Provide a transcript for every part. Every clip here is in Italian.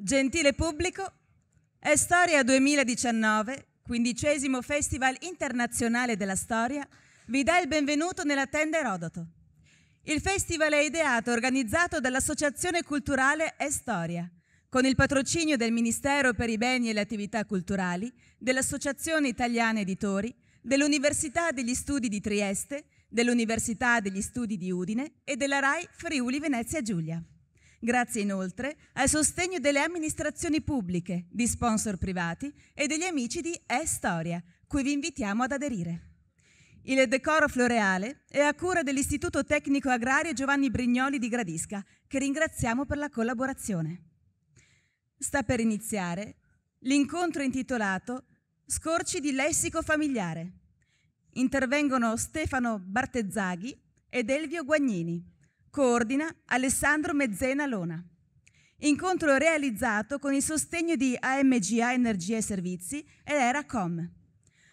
Gentile pubblico, è Storia 2019, quindicesimo Festival Internazionale della Storia, vi dà il benvenuto nella tenda Erodoto. Il festival è ideato e organizzato dall'Associazione Culturale È Storia, con il patrocinio del Ministero per i Beni e le Attività Culturali, dell'Associazione Italiana Editori, dell'Università degli Studi di Trieste, dell'Università degli Studi di Udine e della RAI Friuli Venezia Giulia. Grazie inoltre al sostegno delle amministrazioni pubbliche, di sponsor privati e degli amici di È Storia, cui vi invitiamo ad aderire. Il decoro floreale è a cura dell'Istituto Tecnico Agrario Giovanni Brignoli di Gradisca, che ringraziamo per la collaborazione. Sta per iniziare l'incontro intitolato Scorci di lessico familiare. Intervengono Stefano Bartezzaghi ed Elvio Guagnini. Coordina Alessandro Mezzena Lona. Incontro realizzato con il sostegno di AMGA Energia e Servizi ed Eracom.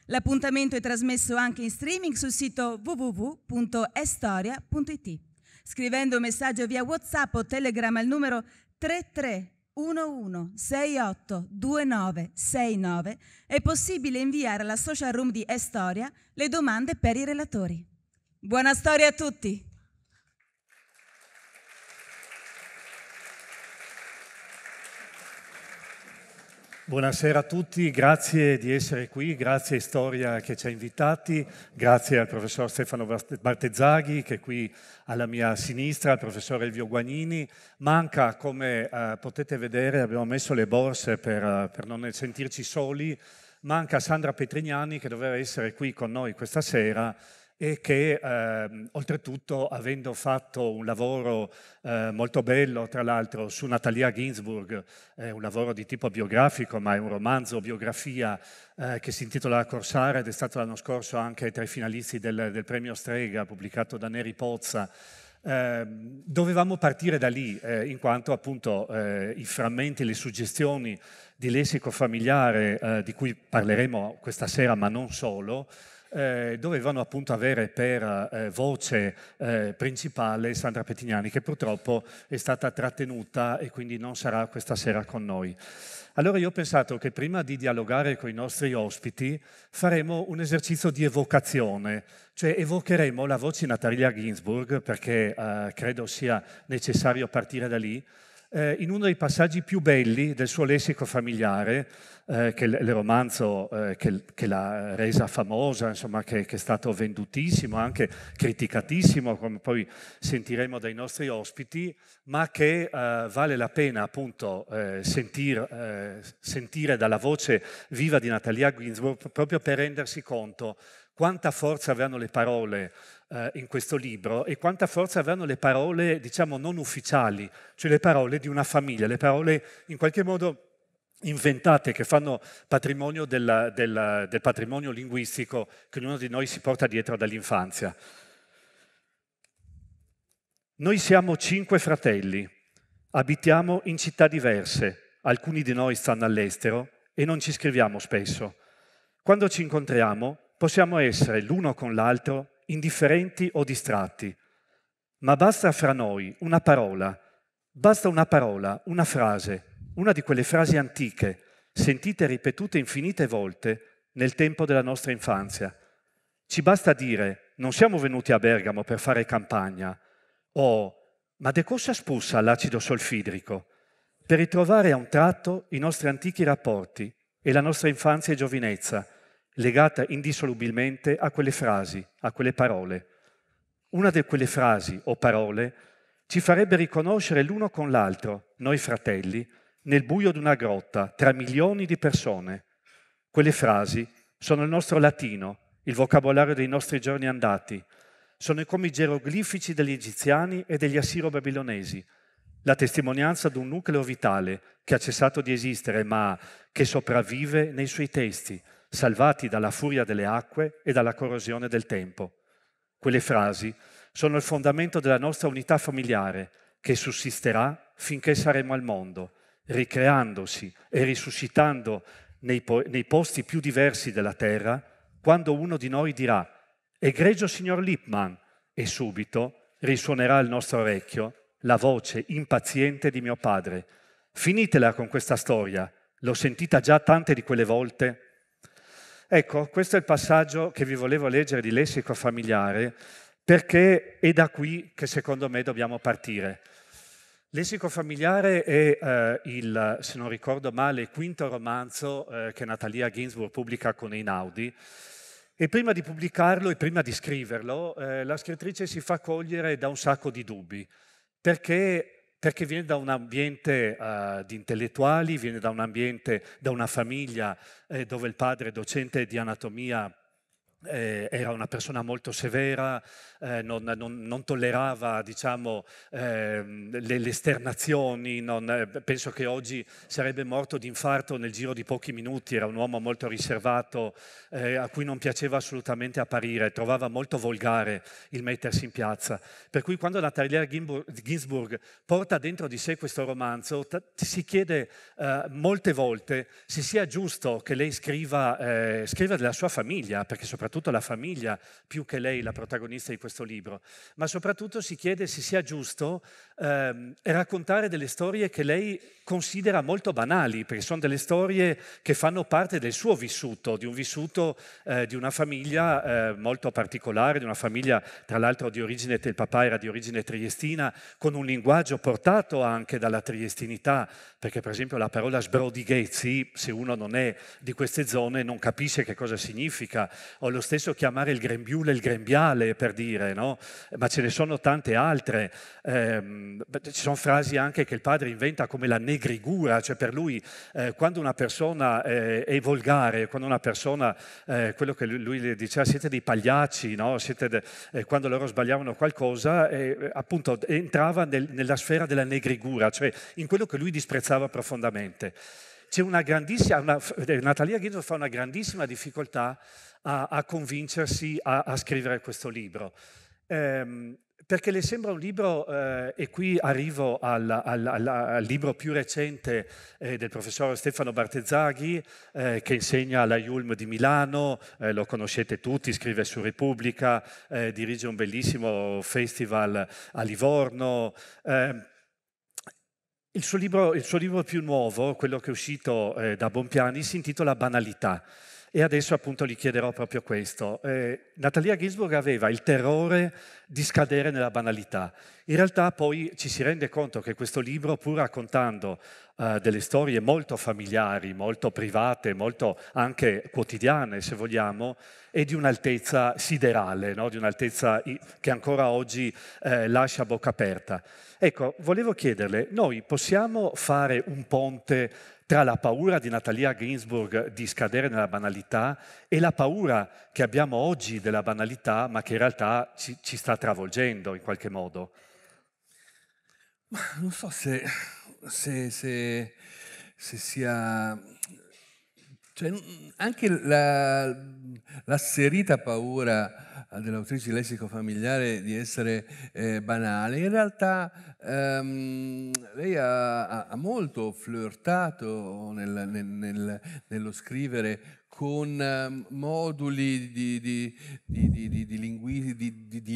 L'appuntamento è trasmesso anche in streaming sul sito www.estoria.it. Scrivendo un messaggio via WhatsApp o Telegram al numero 3311682969 è possibile inviare alla social room di Estoria le domande per i relatori. Buona storia a tutti! Buonasera a tutti, grazie di essere qui, grazie a Storia che ci ha invitati, grazie al professor Stefano Bartezzaghi che è qui alla mia sinistra, al professor Elvio Guagnini. Manca, come eh, potete vedere, abbiamo messo le borse per, eh, per non sentirci soli, manca Sandra Petrignani che doveva essere qui con noi questa sera e che eh, oltretutto avendo fatto un lavoro eh, molto bello tra l'altro su Natalia Ginsburg, eh, un lavoro di tipo biografico ma è un romanzo biografia eh, che si intitola Corsara ed è stato l'anno scorso anche tra i finalisti del, del premio Strega pubblicato da Neri Pozza, eh, dovevamo partire da lì, eh, in quanto appunto eh, i frammenti, le suggestioni di lessico familiare, eh, di cui parleremo questa sera, ma non solo, eh, dovevano appunto avere per eh, voce eh, principale Sandra Petignani, che purtroppo è stata trattenuta e quindi non sarà questa sera con noi. Allora io ho pensato che prima di dialogare con i nostri ospiti faremo un esercizio di evocazione, cioè evocheremo la voce di Natalia Ginsburg perché eh, credo sia necessario partire da lì eh, in uno dei passaggi più belli del suo lessico familiare, eh, che è il romanzo eh, che, che, l'ha resa famosa, insomma, che, che, è stato vendutissimo, anche criticatissimo, come poi sentiremo dai nostri ospiti, ma che eh, vale la pena appunto eh, sentir, eh, sentire dalla voce viva di Natalia Ginsburg proprio per rendersi conto quanta forza avevano le parole eh, in questo libro e quanta forza avranno le parole, diciamo, non ufficiali, cioè le parole di una famiglia, le parole in qualche modo inventate che fanno patrimonio della, della, del patrimonio linguistico che ognuno di noi si porta dietro dall'infanzia. Noi siamo cinque fratelli, abitiamo in città diverse, alcuni di noi stanno all'estero e non ci scriviamo spesso. Quando ci incontriamo possiamo essere l'uno con l'altro indifferenti o distratti, ma basta fra noi una parola, basta una parola, una frase, una di quelle frasi antiche, sentite e ripetute infinite volte nel tempo della nostra infanzia. Ci basta dire, non siamo venuti a Bergamo per fare campagna, o ma De Cossa spussa l'acido solfidrico, per ritrovare a un tratto i nostri antichi rapporti e la nostra infanzia e giovinezza, legata indissolubilmente a quelle frasi, a quelle parole. Una di quelle frasi o parole ci farebbe riconoscere l'uno con l'altro, noi fratelli, nel buio di una grotta, tra milioni di persone. Quelle frasi sono il nostro latino, il vocabolario dei nostri giorni andati, sono come i geroglifici degli egiziani e degli assiro-babilonesi, la testimonianza di un nucleo vitale che ha cessato di esistere ma che sopravvive nei suoi testi, salvati dalla furia delle acque e dalla corrosione del tempo. Quelle frasi sono il fondamento della nostra unità familiare che sussisterà finché saremo al mondo, ricreandosi e risuscitando nei, po- nei posti più diversi della terra, quando uno di noi dirà, egregio signor Lipman, e subito risuonerà al nostro orecchio la voce impaziente di mio padre. Finitela con questa storia, l'ho sentita già tante di quelle volte Ecco, questo è il passaggio che vi volevo leggere di Lessico familiare, perché è da qui che secondo me dobbiamo partire. Lessico familiare è eh, il, se non ricordo male, il quinto romanzo eh, che Natalia Ginsburg pubblica con Einaudi. E prima di pubblicarlo e prima di scriverlo, eh, la scrittrice si fa cogliere da un sacco di dubbi, perché perché viene da un ambiente uh, di intellettuali, viene da un ambiente, da una famiglia eh, dove il padre è docente di anatomia eh, era una persona molto severa, eh, non, non, non, tollerava diciamo, eh, le, le, esternazioni, non, eh, penso che oggi sarebbe morto di infarto nel giro di pochi minuti, era un uomo molto riservato eh, a cui non piaceva assolutamente apparire, trovava molto volgare il mettersi in piazza. Per cui quando la Taylor Ginsburg porta dentro di sé questo romanzo si chiede eh, molte volte se sia giusto che lei scriva, scriva della sua famiglia, perché soprattutto soprattutto la famiglia, più che lei la protagonista di questo libro, ma soprattutto si chiede se sia giusto eh, raccontare delle storie che lei considera molto banali, perché sono delle storie che fanno parte del suo vissuto, di un vissuto eh, di una famiglia eh, molto particolare, di una famiglia tra l'altro di origine, il papà era di origine triestina, con un linguaggio portato anche dalla triestinità, perché per esempio la parola sbrodighezzi, se uno non è di queste zone, non capisce che cosa significa, o lo stesso chiamare il grembiule il grembiale, per dire, no? ma ce ne sono tante altre. Ehm, Ehm, ci sono frasi anche che il padre inventa come la negrigura, cioè per lui eh, quando una persona eh, è volgare, quando una persona, eh, quello che lui le diceva, siete dei pagliacci, no? siete de... Eh, quando loro sbagliavano qualcosa, eh, appunto entrava nel, nella sfera della negrigura, cioè in quello che lui disprezzava profondamente. C'è una grandissima, una, eh, Natalia Ghizzo fa una grandissima difficoltà a, a convincersi a, a scrivere questo libro. Eh, perché le sembra un libro, eh, e qui arrivo al, al, al, al libro più recente eh, del professor Stefano Bartezzaghi, eh, che insegna alla Yulm di Milano, eh, lo conoscete tutti, scrive su Repubblica, eh, dirige un bellissimo festival a Livorno. Ehm, il suo, libro, il suo, libro, più nuovo, quello che è uscito eh, da Bompiani, si intitola Banalità. E adesso appunto gli chiederò proprio questo. Eh, Natalia Ginsburg aveva il terrore di scadere nella banalità. In realtà poi ci si rende conto che questo libro, pur raccontando eh, delle storie molto familiari, molto private, molto anche quotidiane, se vogliamo, è di un'altezza siderale, no? di un'altezza che ancora oggi eh, lascia bocca aperta. Ecco, volevo chiederle, noi possiamo fare un ponte tra la paura di Natalia Ginsburg di scadere nella banalità e la paura che abbiamo oggi della banalità, ma che in realtà ci, ci sta travolgendo in qualche modo. Ma non so se, se, se, se sia cioè, anche l'asserita paura eh, dell'autrice lessico familiare di essere eh, banale, in realtà ehm, lei ha, ha, molto flirtato nel, nel, nel, nello scrivere con ehm, moduli di, di, di, di lingui,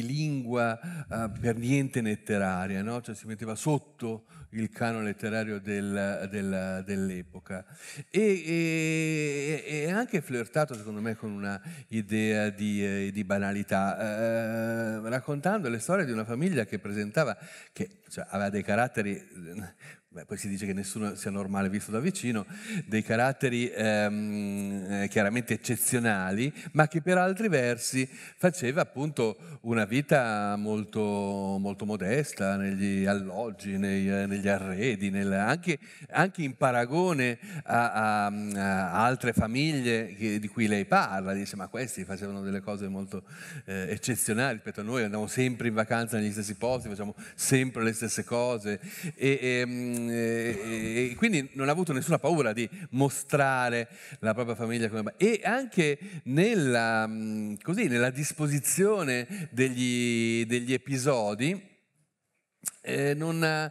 lingua uh, per niente letteraria, no? cioè si metteva sotto il canone letterario del, del, dell'epoca e, ha anche flirtato secondo me con una idea di, eh, banalità, uh, raccontando le storie di una famiglia che presentava, che cioè, aveva dei caratteri beh, poi si dice che nessuno sia normale visto da vicino, dei caratteri ehm, eh, chiaramente eccezionali, ma che per altri versi faceva appunto una vita molto, molto modesta negli alloggi, nei, eh, negli arredi, nel, anche, anche, in paragone a, a, a altre famiglie che, di cui lei parla, dice ma questi facevano delle cose molto eh, eccezionali rispetto a noi, andiamo sempre in vacanza negli stessi posti, facciamo sempre le stesse cose. E, e, ehm, Mm, e, e quindi non ha avuto nessuna paura di mostrare la propria famiglia come... E anche nella, mm, così, nella disposizione degli, degli episodi eh, non,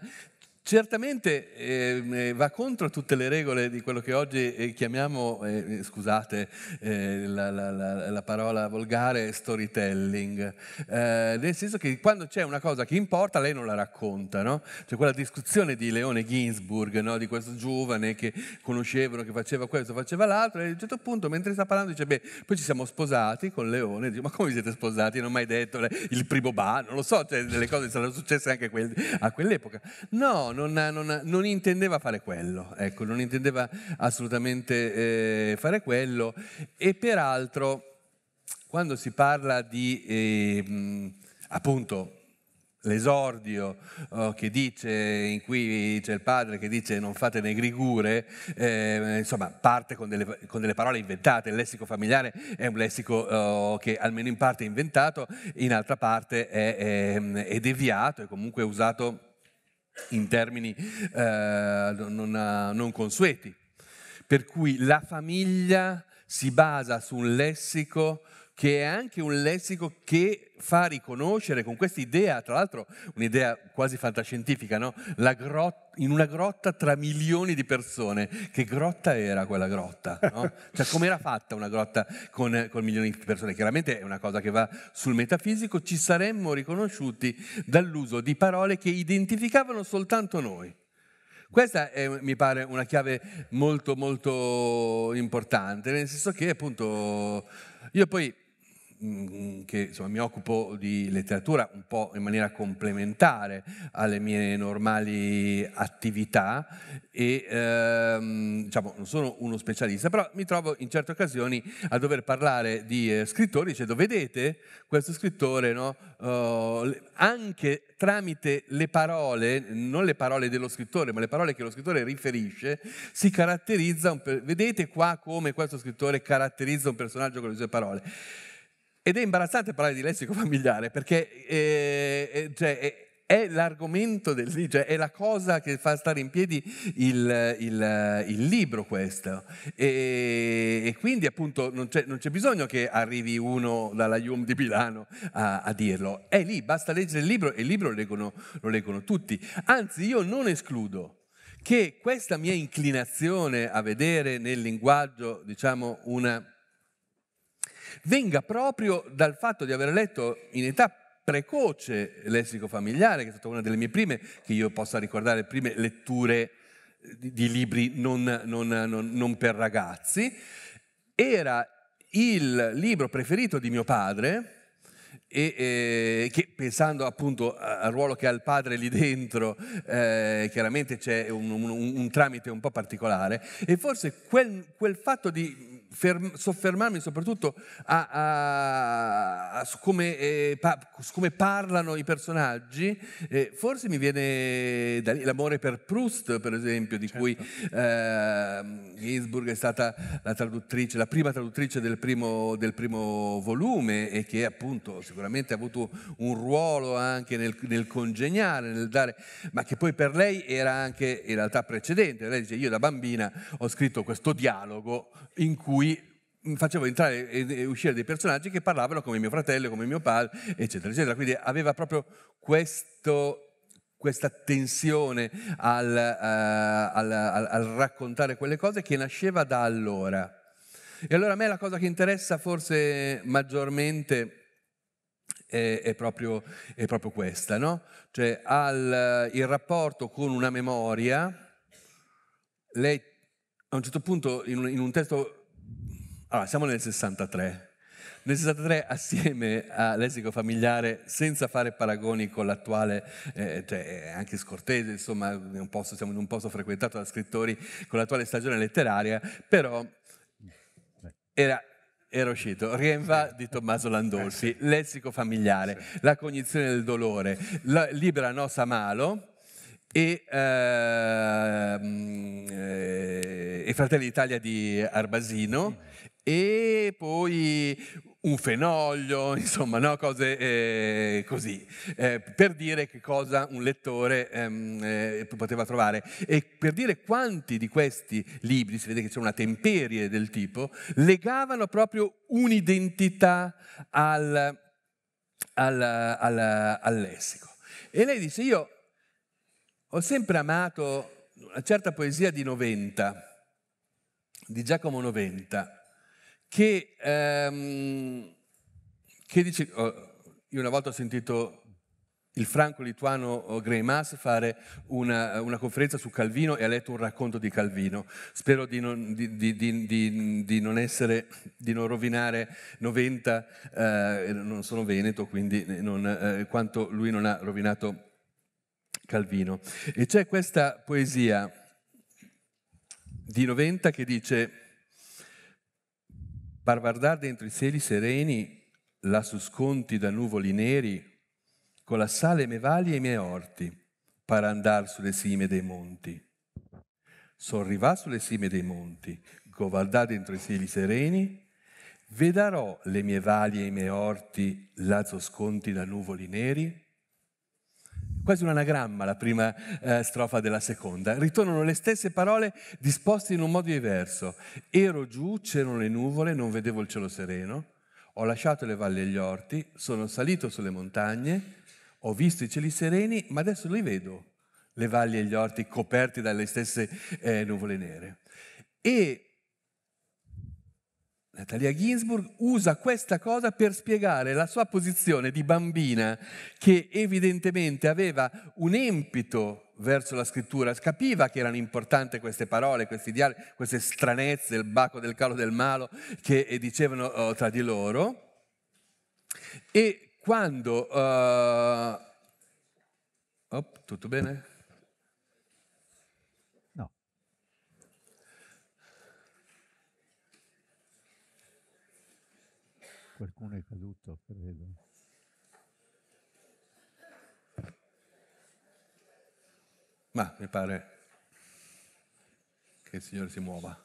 Certamente ehm, eh, va contro tutte le regole di quello che oggi eh, chiamiamo, eh, eh, scusate eh, la, la, la, la, parola volgare, storytelling, eh, nel senso che quando c'è una cosa che importa lei non la racconta, no? c'è quella discussione di Leone Ginsburg, no? di questo giovane che conoscevano, che faceva questo, faceva l'altro, e a un certo punto mentre sta parlando dice, beh, poi ci siamo sposati con Leone, dice, ma come vi siete sposati? Non ho mai detto il primo ba, non lo so, cioè, delle cose saranno successe anche a quell'epoca. No, non, non, non intendeva fare quello, ecco, non intendeva assolutamente eh, fare quello e peraltro quando si parla di eh, appunto l'esordio oh, che dice, in cui c'è il padre che dice non fate negrigure, eh, insomma parte con delle, con delle, parole inventate, il lessico familiare è un lessico oh, che almeno in parte è inventato, in altra parte è, è, ehm, è deviato e comunque usato in termini eh, non, eh, non consueti. Per cui la famiglia si basa su un lessico che è anche un lessico che fa riconoscere con questa idea, tra l'altro un'idea quasi fantascientifica, no? grot- in una grotta tra milioni di persone. Che grotta era quella grotta? No? Cioè come era fatta una grotta con, con, milioni di persone? Chiaramente è una cosa che va sul metafisico, ci saremmo riconosciuti dall'uso di parole che identificavano soltanto noi. Questa è, mi pare, una chiave molto molto importante, nel senso che appunto io poi Mm, che insomma, mi occupo di letteratura un po' in maniera complementare alle mie normali attività e ehm, diciamo, non sono uno specialista, però mi trovo in certe occasioni a dover parlare di eh, scrittori dicendo cioè, vedete questo scrittore no, eh, anche tramite le parole, non le parole dello scrittore, ma le parole che lo scrittore riferisce, si caratterizza, un, vedete qua come questo scrittore caratterizza un personaggio con le sue parole. Ed è imbarazzante parlare di lessico familiare perché eh, eh cioè, è, è l'argomento del cioè è la cosa che fa stare in piedi il, il, il libro questo. E, e, quindi appunto non c'è, non c'è, bisogno che arrivi uno dalla IUM di Milano a, a, dirlo. È lì, basta leggere il libro e il libro lo leggono, lo leggono tutti. Anzi, io non escludo che questa mia inclinazione a vedere nel linguaggio, diciamo, una venga proprio dal fatto di aver letto in età precoce lessico familiare, che è stata una delle mie prime, che io possa ricordare, prime letture eh, di, di libri non, non, non, non per ragazzi. Era il libro preferito di mio padre, e, eh, che pensando appunto al ruolo che ha il padre lì dentro, eh, chiaramente c'è un, un, un, tramite un po' particolare, e forse quel, quel fatto di ferm- soffermarmi soprattutto a, a, a su, come, eh, pa- su, come, parlano i personaggi, eh, forse mi viene da lì l'amore per Proust, per esempio, di certo. cui ehm, Ginsburg è stata la traduttrice, la prima traduttrice del primo, del primo volume e che appunto sicuramente ha avuto un ruolo anche nel, nel congegnare, nel dare, ma che poi per lei era anche in realtà precedente. Lei dice io da bambina ho scritto questo dialogo in cui cui facevo entrare e uscire dei personaggi che parlavano come mio fratello, come mio padre, eccetera, eccetera. Quindi aveva proprio questo questa tensione al, uh, al, al, al, raccontare quelle cose che nasceva da allora. E allora a me la cosa che interessa forse maggiormente è, è, proprio, è proprio, questa, no? Cioè il rapporto con una memoria, lei a un certo punto in un, in un testo allora, siamo nel 63. Nel 63 assieme a Lessico familiare, senza fare paragoni con l'attuale, eh, cioè eh, anche scortese, insomma, posto, siamo in un posto frequentato da scrittori, con l'attuale stagione letteraria, però era era uscito Rienva di Tommaso Landolfi, eh, Lessico familiare, La cognizione del dolore, la, Libera Nosa Malo e, ehm, eh, e Fratelli d'Italia di Arbasino e poi un fenoglio, insomma, no? cose eh, così, eh, per dire che cosa un lettore ehm, eh, poteva trovare e per dire quanti di questi libri, si vede che c'è una temperie del tipo, legavano proprio un'identità al, al, al, al lessico. E lei dice, io ho sempre amato una certa poesia di Noventa, di Giacomo Noventa, che, ehm, che dice, oh, io una volta ho sentito il franco-lituano oh, Greimas fare una, una, conferenza su Calvino e ha letto un racconto di Calvino. Spero di non, di, di, di, non, essere, non rovinare 90, eh, non sono veneto, quindi non, eh, quanto lui non ha rovinato Calvino. E c'è questa poesia di 90 che dice parvardar dentro i cieli sereni, lassù sconti da nuvoli neri, con la sale me valli e i miei orti, par andar sulle cime dei monti. Sorrivà sulle cime dei monti, govardà dentro i cieli sereni, vedarò le mie valli e i miei orti, lazzo sconti da nuvoli neri, quasi un anagramma la prima eh, strofa della seconda. Ritornano le stesse parole disposte in un modo diverso. Ero giù, c'erano le nuvole, non vedevo il cielo sereno, ho lasciato le valli e gli orti, sono salito sulle montagne, ho visto i cieli sereni, ma adesso li vedo, le valli e gli orti coperti dalle stesse eh, nuvole nere. E Natalia Ginsburg usa questa cosa per spiegare la sua posizione di bambina che evidentemente aveva un empito verso la scrittura, capiva che erano importanti queste parole, questi dialoghi, queste stranezze, il baco del calo del malo che dicevano oh, tra di loro. E quando... Uh... Oh, tutto bene? Qualcuno è caduto, credo. Ma mi pare che il Signore si muova.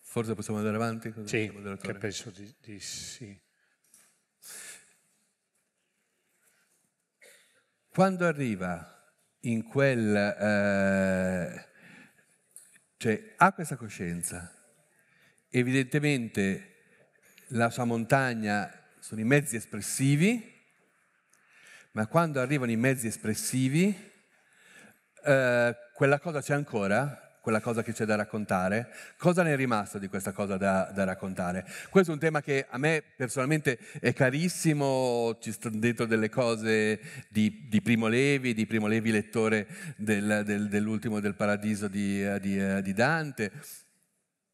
Forse possiamo andare avanti? Cosa sì, che penso di, di sì. Quando arriva in quel... Eh, cioè ha questa coscienza. Evidentemente la sua montagna sono i mezzi espressivi, ma quando arrivano i mezzi espressivi, eh, quella cosa c'è ancora, quella cosa che c'è da raccontare, cosa ne è rimasto di questa cosa da, da raccontare? Questo è un tema che a me personalmente è carissimo, ci sono dentro delle cose di, di Primo Levi, di Primo Levi lettore del, del, dell'ultimo del paradiso di, eh, di, eh, di Dante,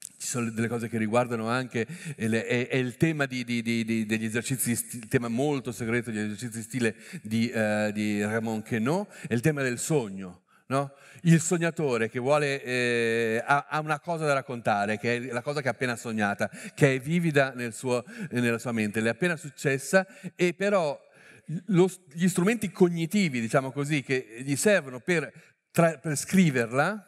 ci sono delle cose che riguardano anche le, è, è il tema di, di, di, degli esercizi, il tema molto segreto degli esercizi stile di, uh, di Ramon Queneau, è il tema del sogno. No? Il sognatore che vuole, eh, ha, ha, una cosa da raccontare, che è la cosa che ha appena sognata, che è vivida nel suo, nella sua mente, le è appena successa e però lo, gli strumenti cognitivi, diciamo così, che gli servono per, tra, per scriverla,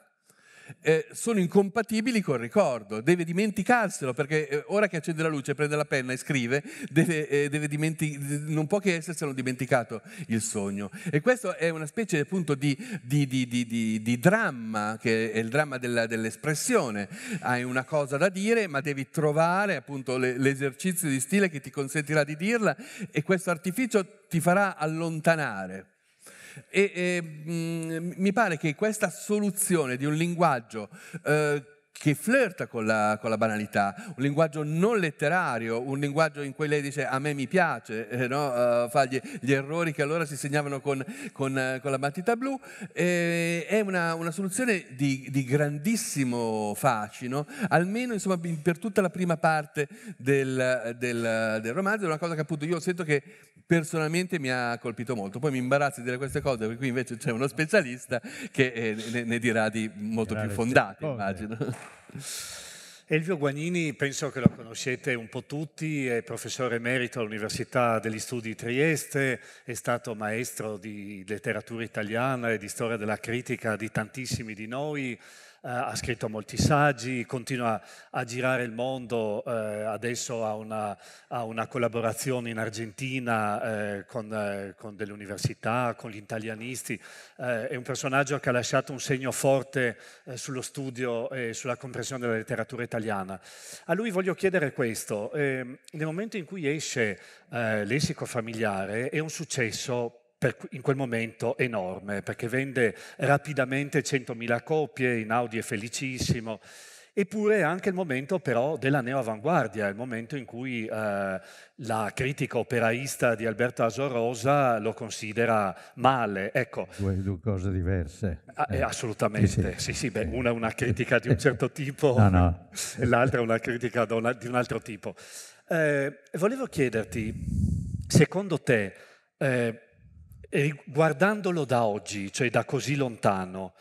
eh, sono incompatibili col ricordo, deve dimenticarselo perché eh, ora che accende la luce, prende la penna e scrive, deve, eh, deve dimenti- non può che esserselo dimenticato il sogno. E questo è una specie appunto di, di, di, di dramma, che è il dramma della, dell'espressione. Hai una cosa da dire ma devi trovare appunto le, l'esercizio di stile che ti consentirà di dirla e questo artificio ti farà allontanare e, e mh, mm, mi pare che questa soluzione di un linguaggio eh, che flirta con la, con la, banalità, un linguaggio non letterario, un linguaggio in cui lei dice a me mi piace, eh, no? uh, fa gli, gli, errori che allora si segnavano con, con, eh, con la matita blu, eh, è una, una soluzione di, di, grandissimo fascino, almeno insomma, per tutta la prima parte del, del, del romanzo, è una cosa che appunto io sento che personalmente mi ha colpito molto. Poi mi imbarazzo di dire queste cose, perché qui invece c'è uno specialista che eh, ne, ne dirà di molto più fondate, immagino. Elvio Guagnini penso che lo conoscete un po' tutti, è professore emerito all'Università degli Studi di Trieste, è stato maestro di letteratura italiana e di storia della critica di tantissimi di noi, eh, ha scritto molti saggi, continua a girare il mondo, eh, adesso ha una, ha una, collaborazione in Argentina eh, con, con, delle università, con gli italianisti, è un personaggio che ha lasciato un segno forte sullo studio e sulla comprensione della letteratura italiana. A lui voglio chiedere questo, ehm, nel momento in cui esce l'essico familiare è un successo per, in quel momento enorme, perché vende rapidamente 100.000 copie, in Audi è felicissimo. Eppure è anche il momento però della neoavanguardia, il momento in cui eh, la critica operaista di Alberto Asorosa lo considera male. Ecco, due, due cose diverse. A, ah, eh, eh, assolutamente, sì, sì. sì beh, eh. una è una critica di un certo tipo, no, no. l'altra è una critica di un altro tipo. Eh, volevo chiederti, secondo te, eh, e guardandolo da oggi, cioè da così lontano,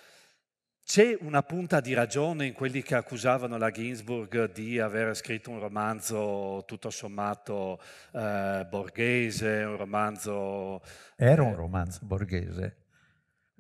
c'è una punta di ragione in quelli che accusavano la Ginsburg di aver scritto un romanzo tutto sommato eh, borghese, un romanzo... Era un eh, romanzo borghese,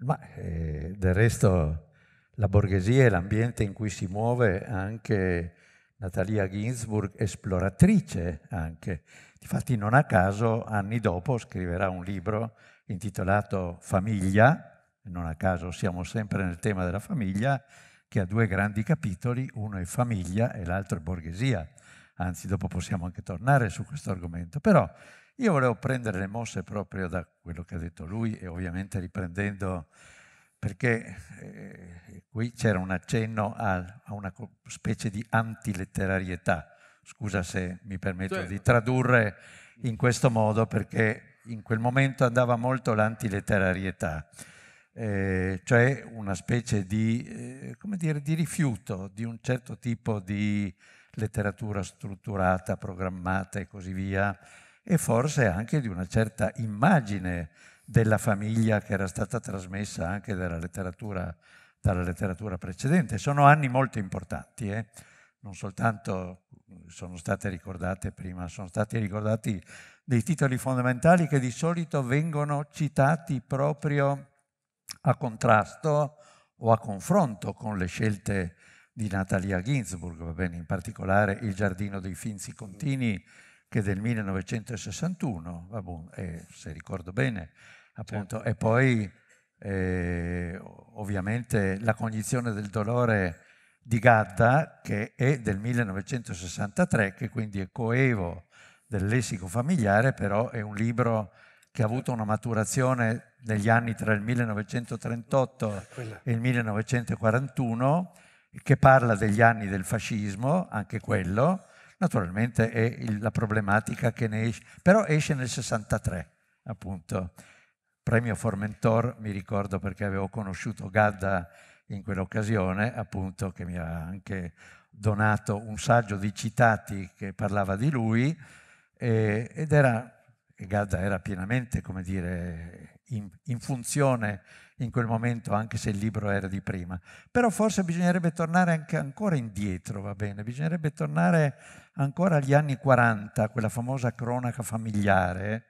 ma eh, del resto la borghesia è l'ambiente in cui si muove anche Natalia Ginsburg, esploratrice anche. Infatti non a caso anni dopo scriverà un libro intitolato Famiglia, non a caso siamo sempre nel tema della famiglia, che ha due grandi capitoli, uno è famiglia e l'altro è borghesia. Anzi, dopo possiamo anche tornare su questo argomento. Però io volevo prendere le mosse proprio da quello che ha detto lui e ovviamente riprendendo, perché eh, qui c'era un accenno a, a una specie di antiletterarietà. Scusa se mi permetto certo. di tradurre in questo modo perché in quel momento andava molto l'antiletterarietà, eh, cioè una specie di, eh, dire, di, rifiuto di un certo tipo di letteratura strutturata, programmata e così via, e forse anche di una certa immagine della famiglia che era stata trasmessa anche dalla letteratura, dalla letteratura precedente. Sono anni molto importanti, eh? non soltanto sono state ricordate prima, sono stati ricordati dei titoli fondamentali che di solito vengono citati proprio a contrasto o a confronto con le scelte di Natalia Ginzburg, va bene, in particolare Il giardino dei finzi contini che è del 1961, vabbun, eh, se ricordo bene, appunto, certo. e poi eh, ovviamente La cognizione del dolore di Gadda che è del 1963, che quindi è coevo del lessico familiare, però è un libro che ha certo. avuto una maturazione negli anni tra il 1938 ah, Quella. e il 1941, che parla degli anni del fascismo, anche quello, naturalmente è il, la problematica che ne esce, però esce nel 63, appunto. Premio Formentor, mi ricordo perché avevo conosciuto Gadda in quell'occasione, appunto, che mi ha anche donato un saggio di citati che parlava di lui, e, ed era, e Gadda era pienamente, come dire, in, in funzione in quel momento, anche se il libro era di prima. Però forse bisognerebbe tornare anche ancora indietro, va bene? Bisognerebbe tornare ancora agli anni 40, quella famosa cronaca familiare,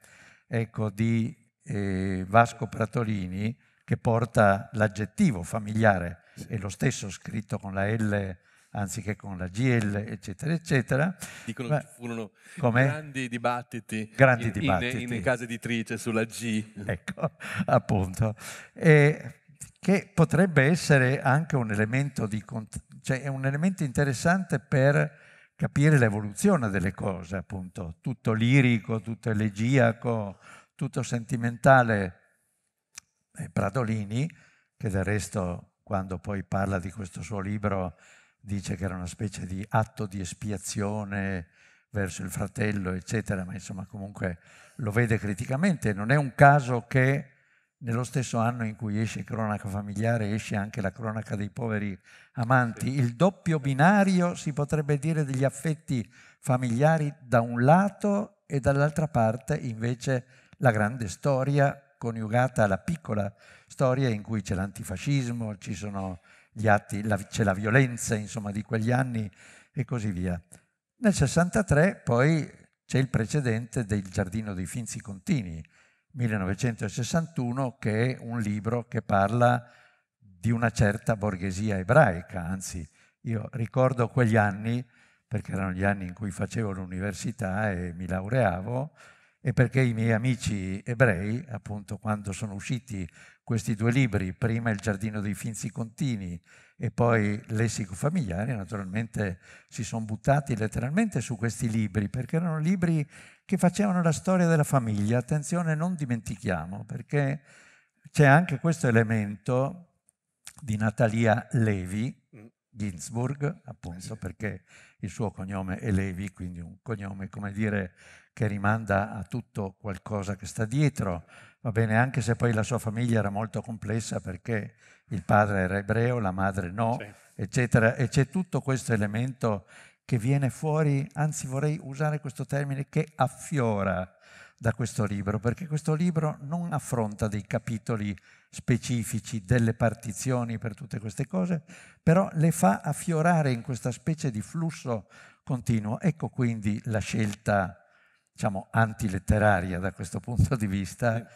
ecco, di eh, Vasco Pratolini, che porta l'aggettivo familiare, è lo stesso scritto con la L anziché con la GL, eccetera, eccetera. Dicono Ma, che furono com'è? grandi dibattiti, grandi in, dibattiti. In, in casa editrice sulla G. Ecco, appunto. E, che potrebbe essere anche un elemento, di, cioè un elemento interessante per capire l'evoluzione delle cose, appunto. Tutto lirico, tutto elegiaco, tutto sentimentale. Pradolini, che del resto quando poi parla di questo suo libro dice che era una specie di atto di espiazione verso il fratello, eccetera, ma insomma comunque lo vede criticamente. Non è un caso che nello stesso anno in cui esce Cronaca familiare esce anche la Cronaca dei poveri amanti. Il doppio binario, si potrebbe dire, degli affetti familiari da un lato e dall'altra parte invece la grande storia coniugata alla piccola storia in cui c'è l'antifascismo, ci sono atti, la, c'è la violenza insomma, di quegli anni e così via. Nel 63 poi c'è il precedente del Giardino dei Finzi Contini, 1961, che è un libro che parla di una certa borghesia ebraica, anzi io ricordo quegli anni, perché erano gli anni in cui facevo l'università e mi laureavo, e perché i miei amici ebrei, appunto quando sono usciti questi due libri, prima Il giardino dei finzi contini e poi Lessico familiare, naturalmente si sono buttati letteralmente su questi libri, perché erano libri che facevano la storia della famiglia. Attenzione, non dimentichiamo, perché c'è anche questo elemento di Natalia Levi, mm. Ginsburg, appunto, perché il suo cognome è Levi, quindi un cognome, come dire, che rimanda a tutto qualcosa che sta dietro va bene, anche se poi la sua famiglia era molto complessa perché il padre era ebreo, la madre no, sì. eccetera, e c'è tutto questo elemento che viene fuori, anzi vorrei usare questo termine, che affiora da questo libro, perché questo libro non affronta dei capitoli specifici, delle partizioni per tutte queste cose, però le fa affiorare in questa specie di flusso continuo. Ecco quindi la scelta diciamo, antiletteraria da questo punto di vista.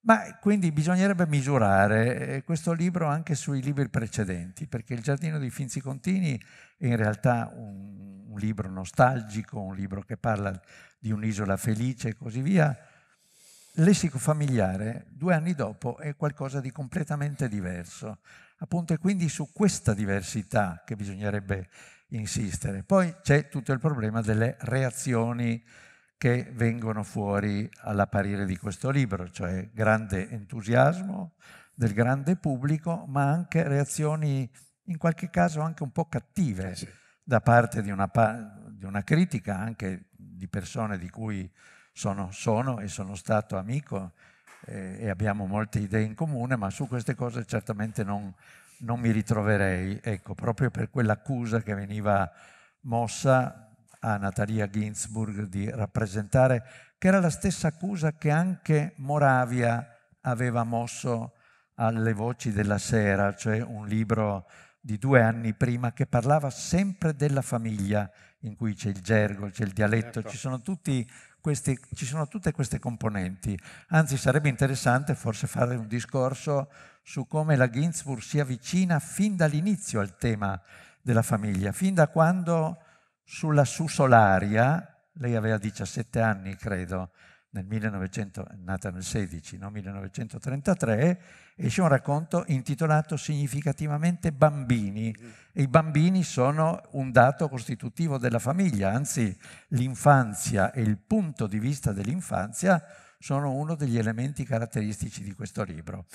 Ma quindi bisognerebbe misurare eh, questo libro anche sui libri precedenti, perché Il giardino di Finzi-Contini è in realtà un, un libro nostalgico, un libro che parla di un'isola felice e così via. Lessico familiare, due anni dopo, è qualcosa di completamente diverso. Appunto, è quindi su questa diversità che bisognerebbe insistere. Poi c'è tutto il problema delle reazioni che vengono fuori all'apparire di questo libro, cioè grande entusiasmo del grande pubblico, ma anche reazioni in qualche caso anche un po' cattive eh sì. da parte di una, di una, critica anche di persone di cui sono, sono e sono stato amico eh, e abbiamo molte idee in comune, ma su queste cose certamente non, non mi ritroverei, ecco, proprio per quell'accusa che veniva mossa a Natalia Ginzburg di rappresentare, che era la stessa accusa che anche Moravia aveva mosso alle voci della sera, cioè un libro di due anni prima che parlava sempre della famiglia, in cui c'è il gergo, c'è il dialetto, certo. ci, sono questi, ci, sono tutte queste componenti. Anzi, sarebbe interessante forse fare un discorso su come la Ginzburg si avvicina fin dall'inizio al tema della famiglia, fin da quando sulla Susolaria, lei aveva 17 anni credo, nel 1900, nata nel 16, no? 1933, esce un racconto intitolato significativamente Bambini. E i bambini sono un dato costitutivo della famiglia, anzi l'infanzia e il punto di vista dell'infanzia sono uno degli elementi caratteristici di questo libro.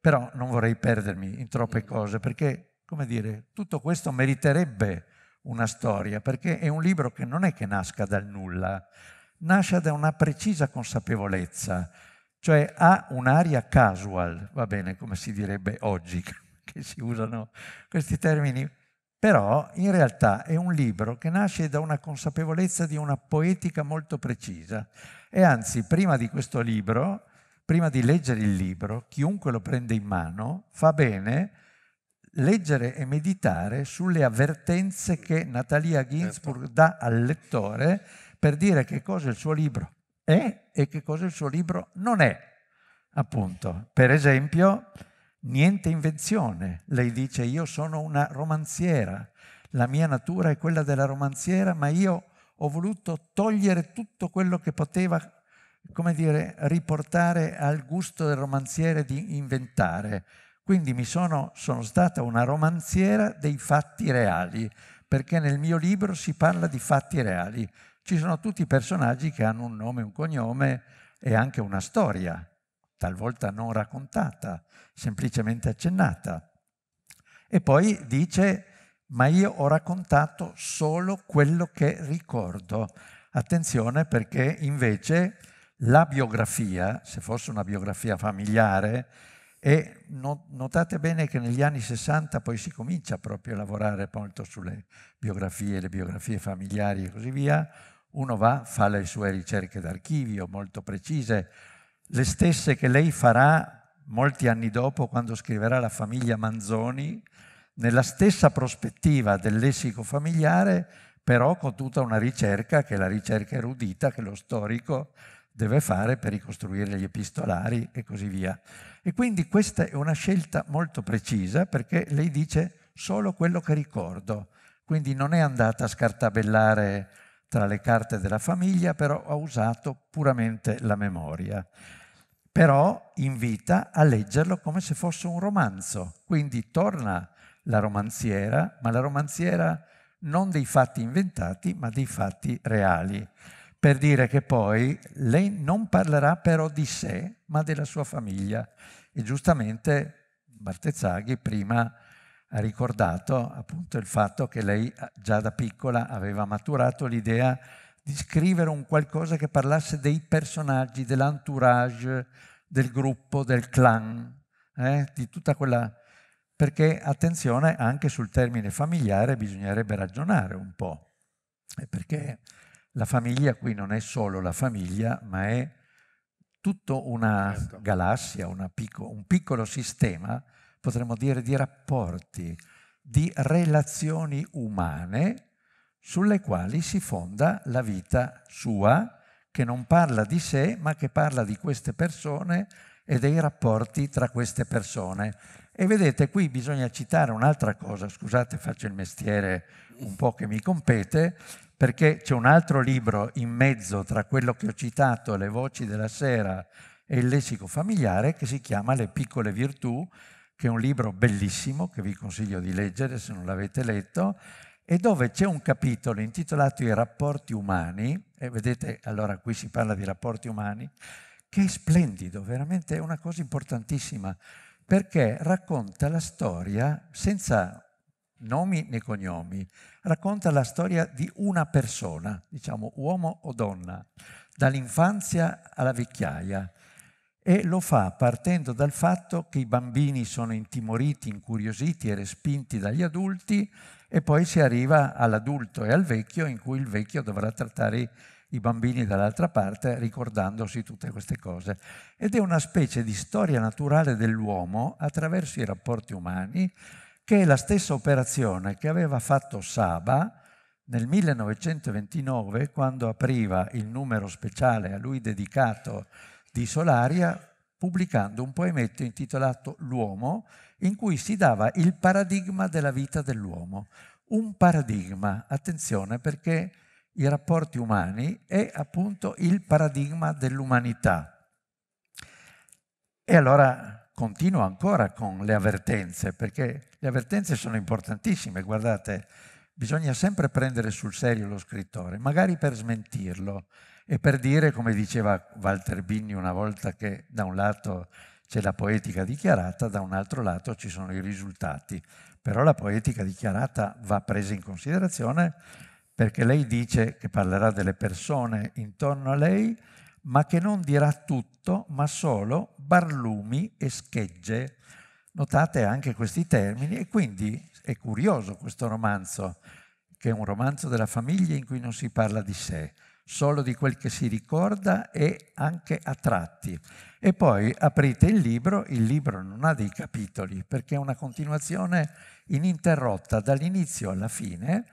Però non vorrei perdermi in troppe cose perché, come dire, tutto questo meriterebbe una storia, perché è un libro che non è che nasca dal nulla, nasce da una precisa consapevolezza, cioè ha un'aria casual, va bene come si direbbe oggi, che si usano questi termini, però in realtà è un libro che nasce da una consapevolezza di una poetica molto precisa. E anzi, prima di questo libro, prima di leggere il libro, chiunque lo prende in mano fa bene leggere e meditare sulle avvertenze che Natalia certo. Ginsburg dà al lettore per dire che cosa il suo libro è e che cosa il suo libro non è, appunto. Per esempio, niente invenzione. Lei dice io sono una romanziera, la mia natura è quella della romanziera, ma io ho voluto togliere tutto quello che poteva come dire, riportare al gusto del romanziere di inventare. Quindi mi sono, sono stata una romanziera dei fatti reali, perché nel mio libro si parla di fatti reali. Ci sono tutti i personaggi che hanno un nome, un cognome e anche una storia, talvolta non raccontata, semplicemente accennata. E poi dice, ma io ho raccontato solo quello che ricordo. Attenzione perché invece la biografia, se fosse una biografia familiare, e notate bene che negli anni 60 poi si comincia proprio a lavorare molto sulle biografie, le biografie familiari e così via. Uno va, fa le sue ricerche d'archivio molto precise, le stesse che lei farà molti anni dopo quando scriverà la famiglia Manzoni, nella stessa prospettiva del lessico familiare, però con tutta una ricerca che è la ricerca erudita che lo storico deve fare per ricostruire gli epistolari e così via. E quindi questa è una scelta molto precisa perché lei dice solo quello che ricordo, quindi non è andata a scartabellare tra le carte della famiglia, però ha usato puramente la memoria. Però invita a leggerlo come se fosse un romanzo, quindi torna la romanziera, ma la romanziera non dei fatti inventati, ma dei fatti reali per dire che poi lei non parlerà però di sé, ma della sua famiglia. E giustamente Bartezzaghi prima ha ricordato appunto il fatto che lei eh, già da piccola aveva maturato l'idea di scrivere un qualcosa che parlasse dei personaggi, dell'entourage, del gruppo, del clan, eh? di tutta quella... Perché attenzione, anche sul termine familiare bisognerebbe ragionare un po', perché la famiglia qui non è solo la famiglia, ma è tutta una certo. galassia, una picco, un piccolo sistema, potremmo dire, di rapporti, di relazioni umane sulle quali si fonda la vita sua, che non parla di sé, ma che parla di queste persone e dei rapporti tra queste persone. E vedete, qui bisogna citare un'altra cosa, scusate, faccio il mestiere un po' che mi compete, perché c'è un altro libro in mezzo tra quello che ho citato, Le voci della sera e il lessico familiare, che si chiama Le piccole virtù, che è un libro bellissimo che vi consiglio di leggere se non l'avete letto, e dove c'è un capitolo intitolato I rapporti umani, e vedete allora qui si parla di rapporti umani, che è splendido, veramente è una cosa importantissima, perché racconta la storia senza nomi né cognomi, racconta la storia di una persona, diciamo uomo o donna, dall'infanzia alla vecchiaia e lo fa partendo dal fatto che i bambini sono intimoriti, incuriositi e respinti dagli adulti e poi si arriva all'adulto e al vecchio in cui il vecchio dovrà trattare i bambini dall'altra parte ricordandosi tutte queste cose. Ed è una specie di storia naturale dell'uomo attraverso i rapporti umani che è la stessa operazione che aveva fatto Saba nel 1929 quando apriva il numero speciale a lui dedicato di Solaria pubblicando un poemetto intitolato L'uomo in cui si dava il paradigma della vita dell'uomo. Un paradigma, attenzione perché i rapporti umani è appunto il paradigma dell'umanità. E allora continua ancora con le avvertenze, perché le avvertenze sono importantissime, guardate, bisogna sempre prendere sul serio lo scrittore, magari per smentirlo e per dire, come diceva Walter Bigni una volta, che da un lato c'è la poetica dichiarata, da un altro lato ci sono i risultati. Però la poetica dichiarata va presa in considerazione perché lei dice che parlerà delle persone intorno a lei, ma che non dirà tutto, ma solo barlumi e schegge. Notate anche questi termini e quindi è curioso questo romanzo, che è un romanzo della famiglia in cui non si parla di sé, solo di quel che si ricorda e anche a tratti. E poi aprite il libro, il libro non ha dei capitoli perché è una continuazione ininterrotta dall'inizio alla fine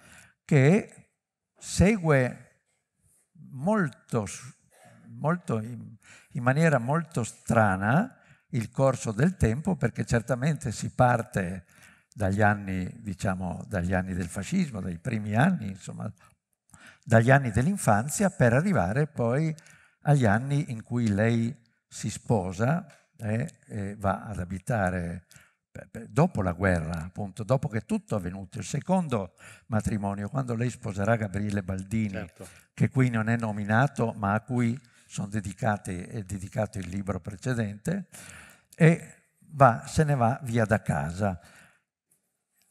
che segue molto molto, in, in maniera molto strana il corso del tempo perché certamente si parte dagli anni, diciamo, dagli anni del fascismo, dai primi anni, insomma, dagli anni dell'infanzia per arrivare poi agli anni in cui lei si sposa eh, e va ad abitare dopo la guerra, appunto, dopo che tutto è avvenuto, il secondo matrimonio, quando lei sposerà Gabriele Baldini, certo. che qui non è nominato, ma a cui sono dedicate, è dedicato il libro precedente, e va, se ne va via da casa.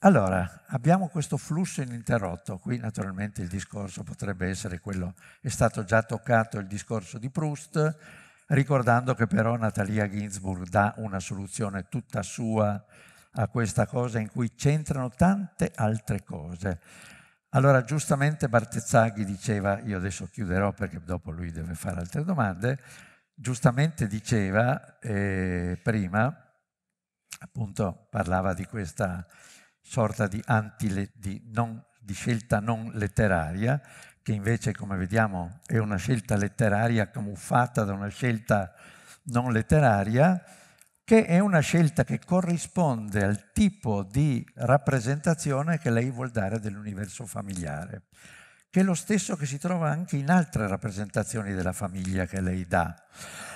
Allora, abbiamo questo flusso ininterrotto, qui naturalmente il discorso potrebbe essere quello, è stato già toccato il discorso di Proust, ricordando che però Natalia Ginsburg dà una soluzione tutta sua a questa cosa in cui c'entrano tante altre cose. Allora giustamente Bartezzaghi diceva, io adesso chiuderò perché dopo lui deve fare altre domande, giustamente diceva eh, prima, appunto parlava di questa sorta di, di, non, di scelta non letteraria, che invece come vediamo è una scelta letteraria camuffata da una scelta non letteraria, che è una scelta che corrisponde al tipo di rappresentazione che lei vuol dare dell'universo familiare, che è lo stesso che si trova anche in altre rappresentazioni della famiglia che lei dà,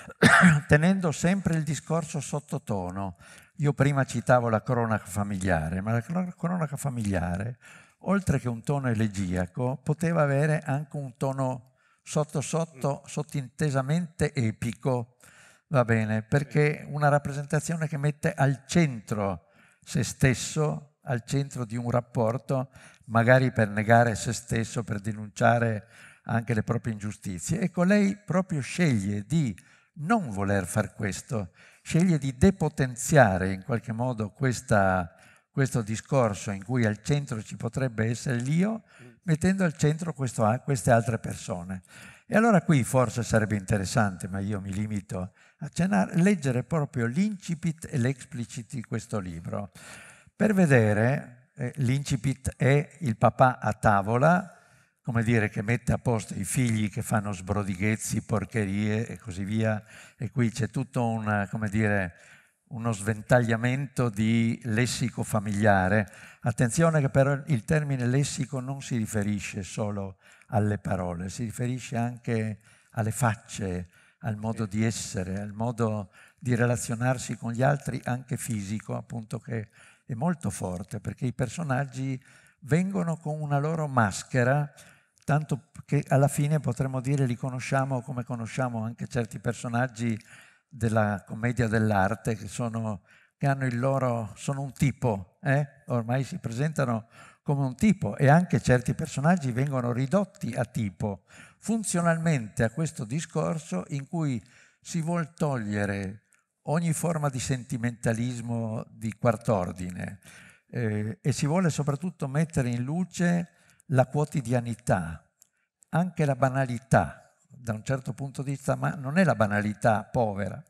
tenendo sempre il discorso sottotono. Io prima citavo la cronaca familiare, ma la cronaca familiare, oltre che un tono elegiaco, poteva avere anche un tono sotto sotto, sottintesamente epico, Va bene, perché una rappresentazione che mette al centro se stesso, al centro di un rapporto, magari per negare se stesso, per denunciare anche le proprie ingiustizie. Ecco, lei proprio sceglie di non voler far questo, sceglie di depotenziare in qualche modo questa questo discorso in cui al centro ci potrebbe essere l'io, mettendo al centro questo, queste altre persone. E allora qui forse sarebbe interessante, ma io mi limito a cenare, leggere proprio l'incipit e l'explicit di questo libro, per vedere, eh, l'incipit è il papà a tavola, come dire, che mette a posto i figli che fanno sbrodighezzi, porcherie e così via, e qui c'è tutto un, come dire, uno sventagliamento di lessico familiare. Attenzione che però il termine lessico non si riferisce solo alle parole, si riferisce anche alle facce, al modo di essere, al modo di relazionarsi con gli altri, anche fisico, appunto che è molto forte, perché i personaggi vengono con una loro maschera, tanto che alla fine potremmo dire li conosciamo come conosciamo anche certi personaggi della commedia dell'arte che, sono, che hanno il loro, sono un tipo, eh? ormai si presentano come un tipo e anche certi personaggi vengono ridotti a tipo, funzionalmente a questo discorso in cui si vuol togliere ogni forma di sentimentalismo di quart'ordine eh, e si vuole soprattutto mettere in luce la quotidianità, anche la banalità da un certo punto di vista, ma non è la banalità povera,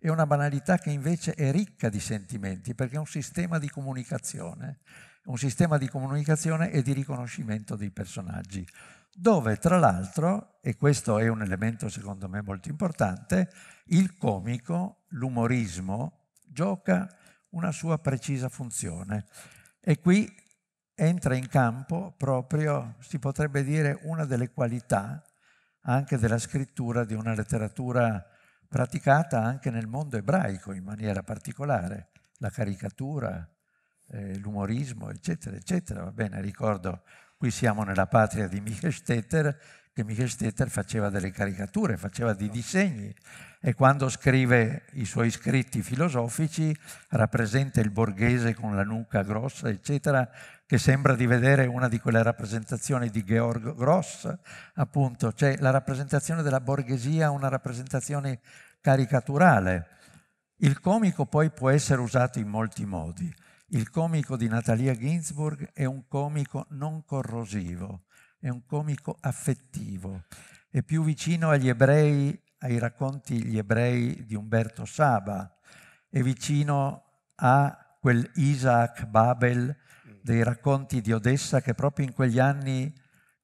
è una banalità che invece è ricca di sentimenti, perché è un sistema di comunicazione, un sistema di comunicazione e di riconoscimento dei personaggi, dove tra l'altro, e questo è un elemento secondo me molto importante, il comico, l'umorismo, gioca una sua precisa funzione. E qui entra in campo proprio, si potrebbe dire, una delle qualità anche della scrittura di una letteratura praticata anche nel mondo ebraico in maniera particolare, la caricatura, eh, l'umorismo, eccetera, eccetera. Va bene, ricordo, qui siamo nella patria di Michel Stetter che Michel Stetter faceva delle caricature, faceva dei disegni e quando scrive i suoi scritti filosofici rappresenta il borghese con la nuca grossa, eccetera, che sembra di vedere una di quelle rappresentazioni di Georg Gross, appunto, cioè la rappresentazione della borghesia, una rappresentazione caricaturale. Il comico poi può essere usato in molti modi. Il comico di Natalia Ginsburg è un comico non corrosivo, è un comico affettivo, è più vicino agli ebrei, ai racconti gli ebrei di Umberto Saba, è vicino a quel Isaac Babel dei racconti di Odessa che proprio in quegli anni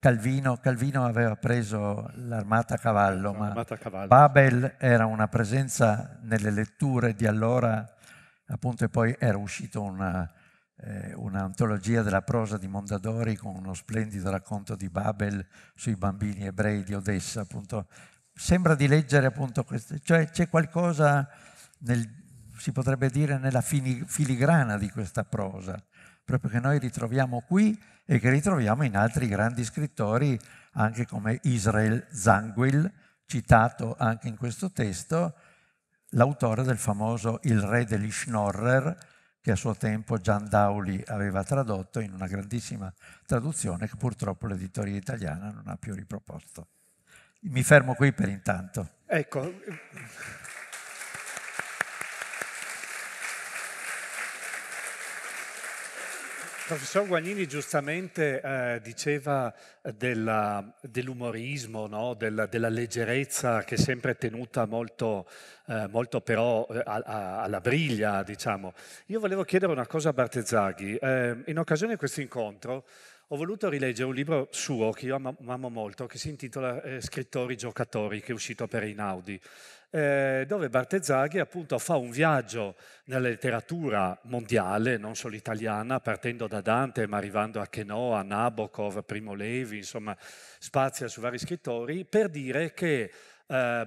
Calvino, Calvino aveva preso l'armata a cavallo, ma cavallo. Babel era una presenza nelle letture di allora, appunto, e poi era uscito una, eh, un'antologia della prosa di Mondadori con uno splendido racconto di Babel sui bambini ebrei di Odessa, appunto. Sembra di leggere appunto questo, cioè c'è qualcosa nel, si potrebbe dire nella filigrana di questa prosa, proprio che noi ritroviamo qui e che ritroviamo in altri grandi scrittori, anche come Israel Zanguil, citato anche in questo testo, l'autore del famoso Il re degli Schnorrer, che a suo tempo Gian Dauli aveva tradotto in una grandissima traduzione che purtroppo l'editoria italiana non ha più riproposto. Mi fermo qui per intanto. Ecco. professor Guagnini giustamente eh, diceva eh, dell'umorismo, no? della, della, leggerezza che è sempre tenuta molto, eh, molto però eh, a, a, alla briglia, diciamo. Io volevo chiedere una cosa a Bartezzaghi. Eh, in occasione di questo incontro ho voluto rileggere un libro suo che io amo, amo molto, che si intitola eh, Scrittori giocatori, che è uscito per Einaudi eh, dove Bartezzaghi appunto fa un viaggio nella letteratura mondiale, non solo italiana, partendo da Dante ma arrivando a Chenò, a Nabokov, Primo Levi, insomma spazia su vari scrittori, per dire che eh, la,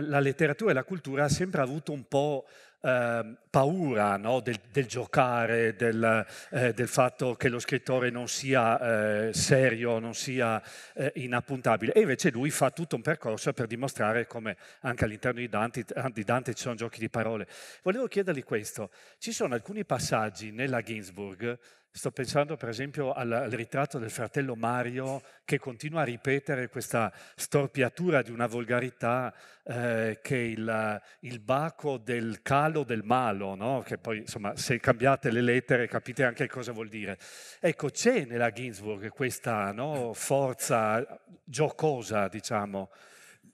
la, letteratura e la cultura ha sempre avuto un po' Ehm, paura no? del, del, giocare, del, eh, del, fatto che lo scrittore non sia eh, serio, non sia eh, inappuntabile. E invece lui fa tutto un percorso per dimostrare come anche all'interno di Dante, di Dante ci sono giochi di parole. Volevo chiedergli questo. Ci sono alcuni passaggi nella Ginsburg Sto pensando per esempio al, al, ritratto del fratello Mario che continua a ripetere questa storpiatura di una volgarità eh, che è il, il, baco del calo del malo, no? che poi insomma se cambiate le lettere capite anche cosa vuol dire. Ecco, c'è nella Ginsburg questa no, forza giocosa, diciamo.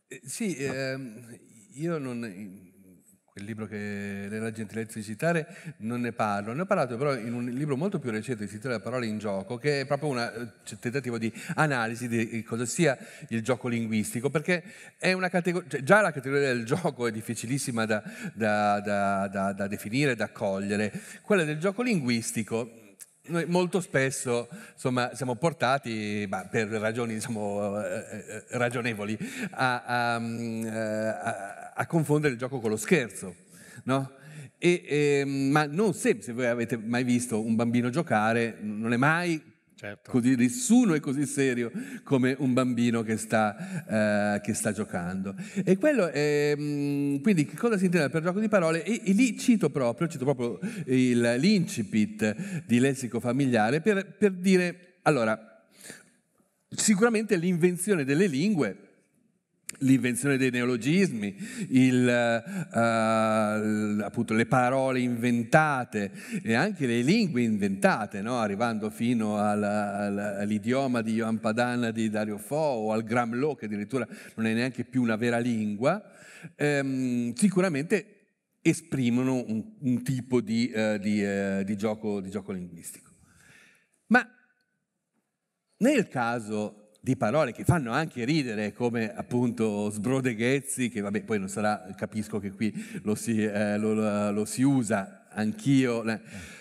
Eh, sì, ehm, io non quel libro che nella gentilezza di citare, non ne parlo. Ne ho parlato però in un libro molto più recente che si La parola in gioco, che è proprio un eh, tentativo di analisi di cosa sia il gioco linguistico, perché è categor- cioè già la categoria del gioco è difficilissima da, da, da, da definire, da cogliere. Quella del gioco linguistico noi molto spesso insomma, siamo portati, ma per ragioni diciamo, eh, eh, ragionevoli, a, a, mm, eh, a, a, confondere il gioco con lo scherzo. No? E, eh, ma non sempre, se voi avete mai visto un bambino giocare, non è mai Certo. Così nessuno è così serio come un bambino che sta, eh, che sta giocando. E quello è, ehm, quindi cosa si intende per gioco di parole? E, e lì cito proprio, cito proprio il, l'incipit di lessico familiare per, per dire, allora, sicuramente l'invenzione delle lingue l'invenzione dei neologismi, il, eh, eh, appunto, le parole inventate e anche le lingue inventate, no? arrivando fino alla, alla, all'idioma di Johan Padan di Dario Fo o al Gramlo, che addirittura non è neanche più una vera lingua, ehm, sicuramente esprimono un, un tipo di, eh, di, eh, di, gioco, di gioco linguistico. Ma nel caso di parole che fanno anche ridere, come appunto sbrodeghezzi, che vabbè poi non sarà, capisco che qui lo si, eh, lo, lo si usa, anch'io. Eh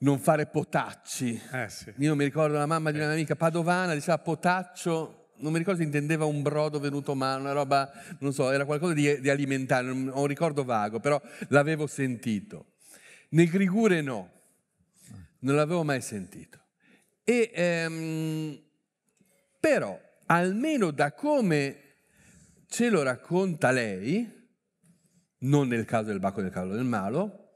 non fare potacci. Eh sì. Io mi ricordo la mamma di eh. un'amica padovana, diceva potaccio, non mi ricordo se intendeva un brodo venuto male, una roba, non so, era qualcosa di, di alimentare, ho un ricordo vago, però l'avevo sentito. Grigure no, non l'avevo mai sentito. E ehm, però, almeno da come ce lo racconta lei, non nel caso del Bacco, del Carlo del Malo,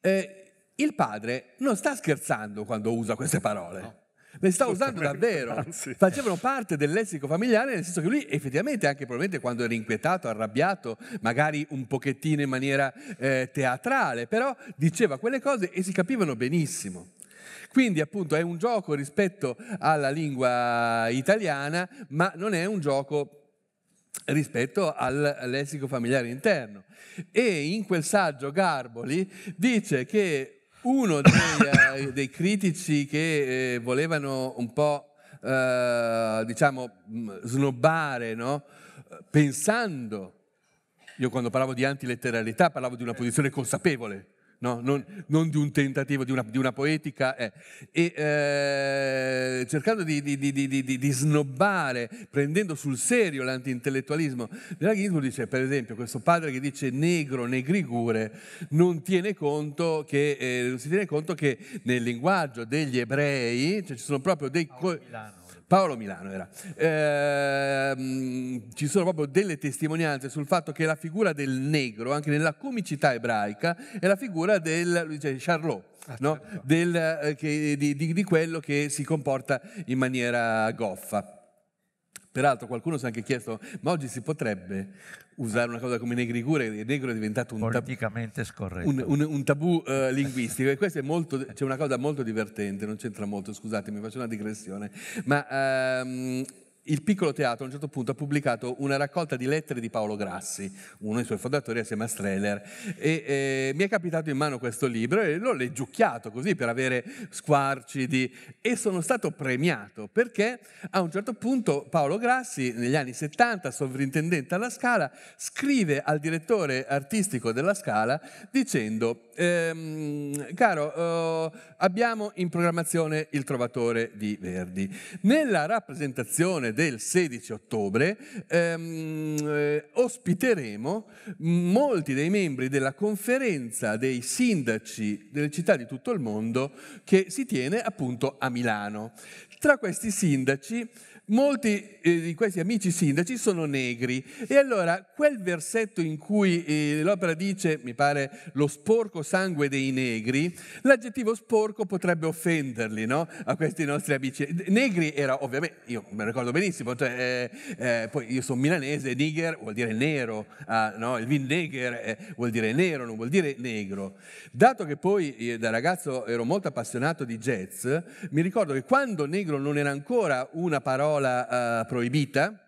eh, il padre non sta scherzando quando usa queste parole. No. Le sta usando davvero, Anzi. facevano parte del lessico familiare, nel senso che lui effettivamente, anche probabilmente quando era inquietato, arrabbiato, magari un pochettino in maniera eh, teatrale, però diceva quelle cose e si capivano benissimo. Quindi appunto è un gioco rispetto alla lingua italiana, ma non è un gioco rispetto al lessico familiare interno. E in quel saggio Garboli dice che uno dei, eh, dei critici che eh, volevano un po', eh, diciamo, mm, snobbare, no? pensando, io quando parlavo di antiletteralità parlavo di una posizione consapevole, no? non, non, di un tentativo, di una, di una poetica. Eh. E eh, cercando di, di, di, snobbare, prendendo sul serio l'antintellettualismo Draghismo dice per esempio questo padre che dice negro, negrigure, non, tiene conto che, eh, non si tiene conto che nel linguaggio degli ebrei cioè, ci sono proprio dei... Co- Milano Paolo Milano era. Eh, ci sono proprio delle testimonianze sul fatto che la figura del negro, anche nella comicità ebraica, è la figura del cioè Charlot. Ah, no? certo. del, eh, che, di, di, di quello che si comporta in maniera goffa. Peraltro qualcuno si è anche chiesto, ma oggi si potrebbe usare una cosa come negricura? Il negro è diventato un tabù, un, un, un tabù uh, linguistico e questa è molto, cioè una cosa molto divertente, non c'entra molto, scusatemi, faccio una digressione, ma um, il piccolo teatro a un certo punto ha pubblicato una raccolta di lettere di Paolo Grassi, uno dei suoi fondatori assieme a Streller, e eh, mi è capitato in mano questo libro e l'ho leggiucchiato così per avere squarci di... e sono stato premiato perché a un certo punto Paolo Grassi, negli anni 70, sovrintendente alla Scala, scrive al direttore artistico della Scala dicendo, ehm, caro, eh, abbiamo in programmazione il Trovatore di Verdi. Nella rappresentazione del 16 ottobre ehm, eh, ospiteremo molti dei membri della conferenza dei sindaci delle città di tutto il mondo che si tiene appunto a Milano. Tra questi sindaci Molti eh, di questi amici sindaci sono negri e allora quel versetto in cui eh, l'opera dice, mi pare, lo sporco sangue dei negri, l'aggettivo sporco potrebbe offenderli no? a questi nostri amici. Negri era ovviamente, io me lo ricordo benissimo, cioè, eh, eh poi io sono milanese, niger vuol dire nero, ah, no? il vin neger eh, vuol dire nero, non vuol dire negro. Dato che poi eh, da ragazzo ero molto appassionato di jazz, mi ricordo che quando negro non era ancora una parola, parola eh, proibita.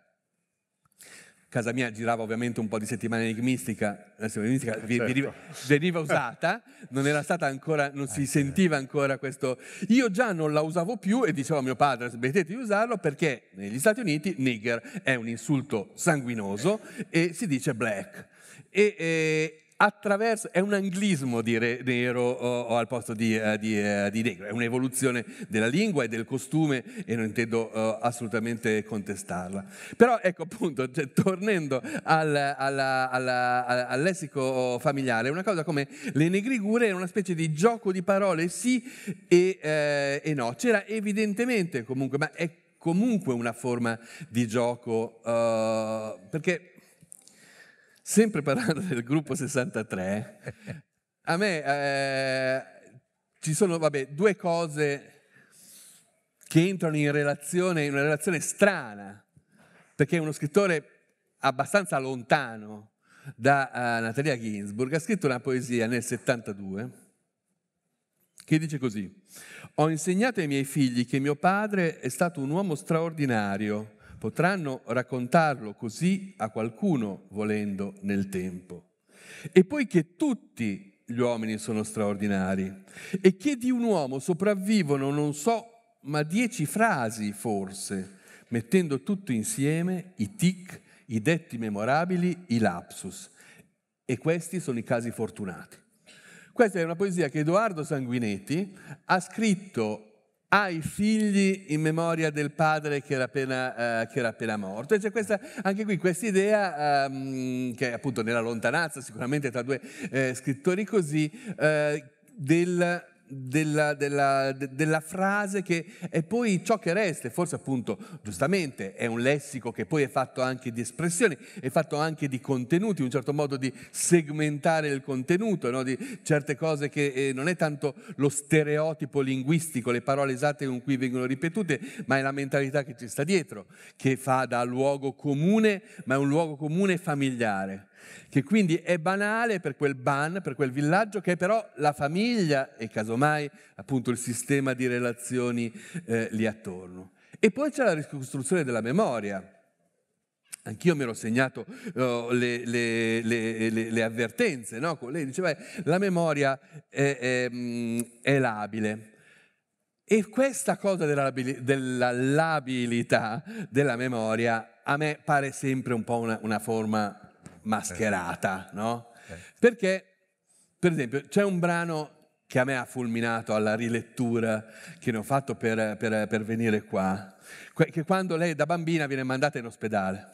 Casa mia girava ovviamente un po' di settimana enigmistica, la enigmistica eh, certo. veniva, veniva, usata, non era stata ancora, non si eh, certo. sentiva ancora questo. Io già non la usavo più e dicevo a mio padre smettete di usarlo perché negli Stati Uniti nigger è un insulto sanguinoso e si dice black. E, e, eh, attraverso, è un anglismo dire nero o, o al posto di, uh, di, uh, di, negro, è un'evoluzione della lingua e del costume e non intendo uh, assolutamente contestarla. Però ecco appunto, cioè, tornando al, alla, alla, alla, al, lessico familiare, una cosa come le negrigure era una specie di gioco di parole sì e, eh, e no, c'era evidentemente comunque, ma è comunque una forma di gioco perché sempre parlando del gruppo 63, a me eh, ci sono vabbè, due cose che entrano in relazione, in una relazione strana, perché uno scrittore abbastanza lontano da uh, Natalia Ginsburg ha scritto una poesia nel 72 che dice così, ho insegnato ai miei figli che mio padre è stato un uomo straordinario, Potranno raccontarlo così a qualcuno volendo nel tempo. E poiché tutti gli uomini sono straordinari e che di un uomo sopravvivono non so ma dieci frasi forse, mettendo tutto insieme i tic, i detti memorabili, i lapsus. E questi sono i casi fortunati. Questa è una poesia che Edoardo Sanguinetti ha scritto ai figli in memoria del padre che era appena, eh, che era appena morto. E c'è questa, anche qui questa idea, ehm, che è appunto nella lontananza sicuramente tra due eh, scrittori così, eh, del della, della, de, della, frase che è poi ciò che resta, forse appunto giustamente è un lessico che poi è fatto anche di espressioni, è fatto anche di contenuti, un certo modo di segmentare il contenuto, no? di certe cose che eh, non è tanto lo stereotipo linguistico, le parole esatte con cui vengono ripetute, ma è la mentalità che ci sta dietro, che fa da luogo comune, ma è un luogo comune familiare che quindi è banale per quel ban, per quel villaggio, che è però la famiglia e casomai appunto il sistema di relazioni eh, lì attorno. E poi c'è la ricostruzione della memoria. Anch'io mi ero segnato uh, le, le, le, le, avvertenze, no? lei diceva eh, la memoria è, è, mm, è labile, e questa cosa della labilità della memoria a me pare sempre un po' una, una forma mascherata, eh, no? Eh, eh. Perché, per esempio, c'è un brano che a me ha fulminato alla rilettura che ne ho fatto per, per, per venire qua, che quando lei da bambina viene mandata in ospedale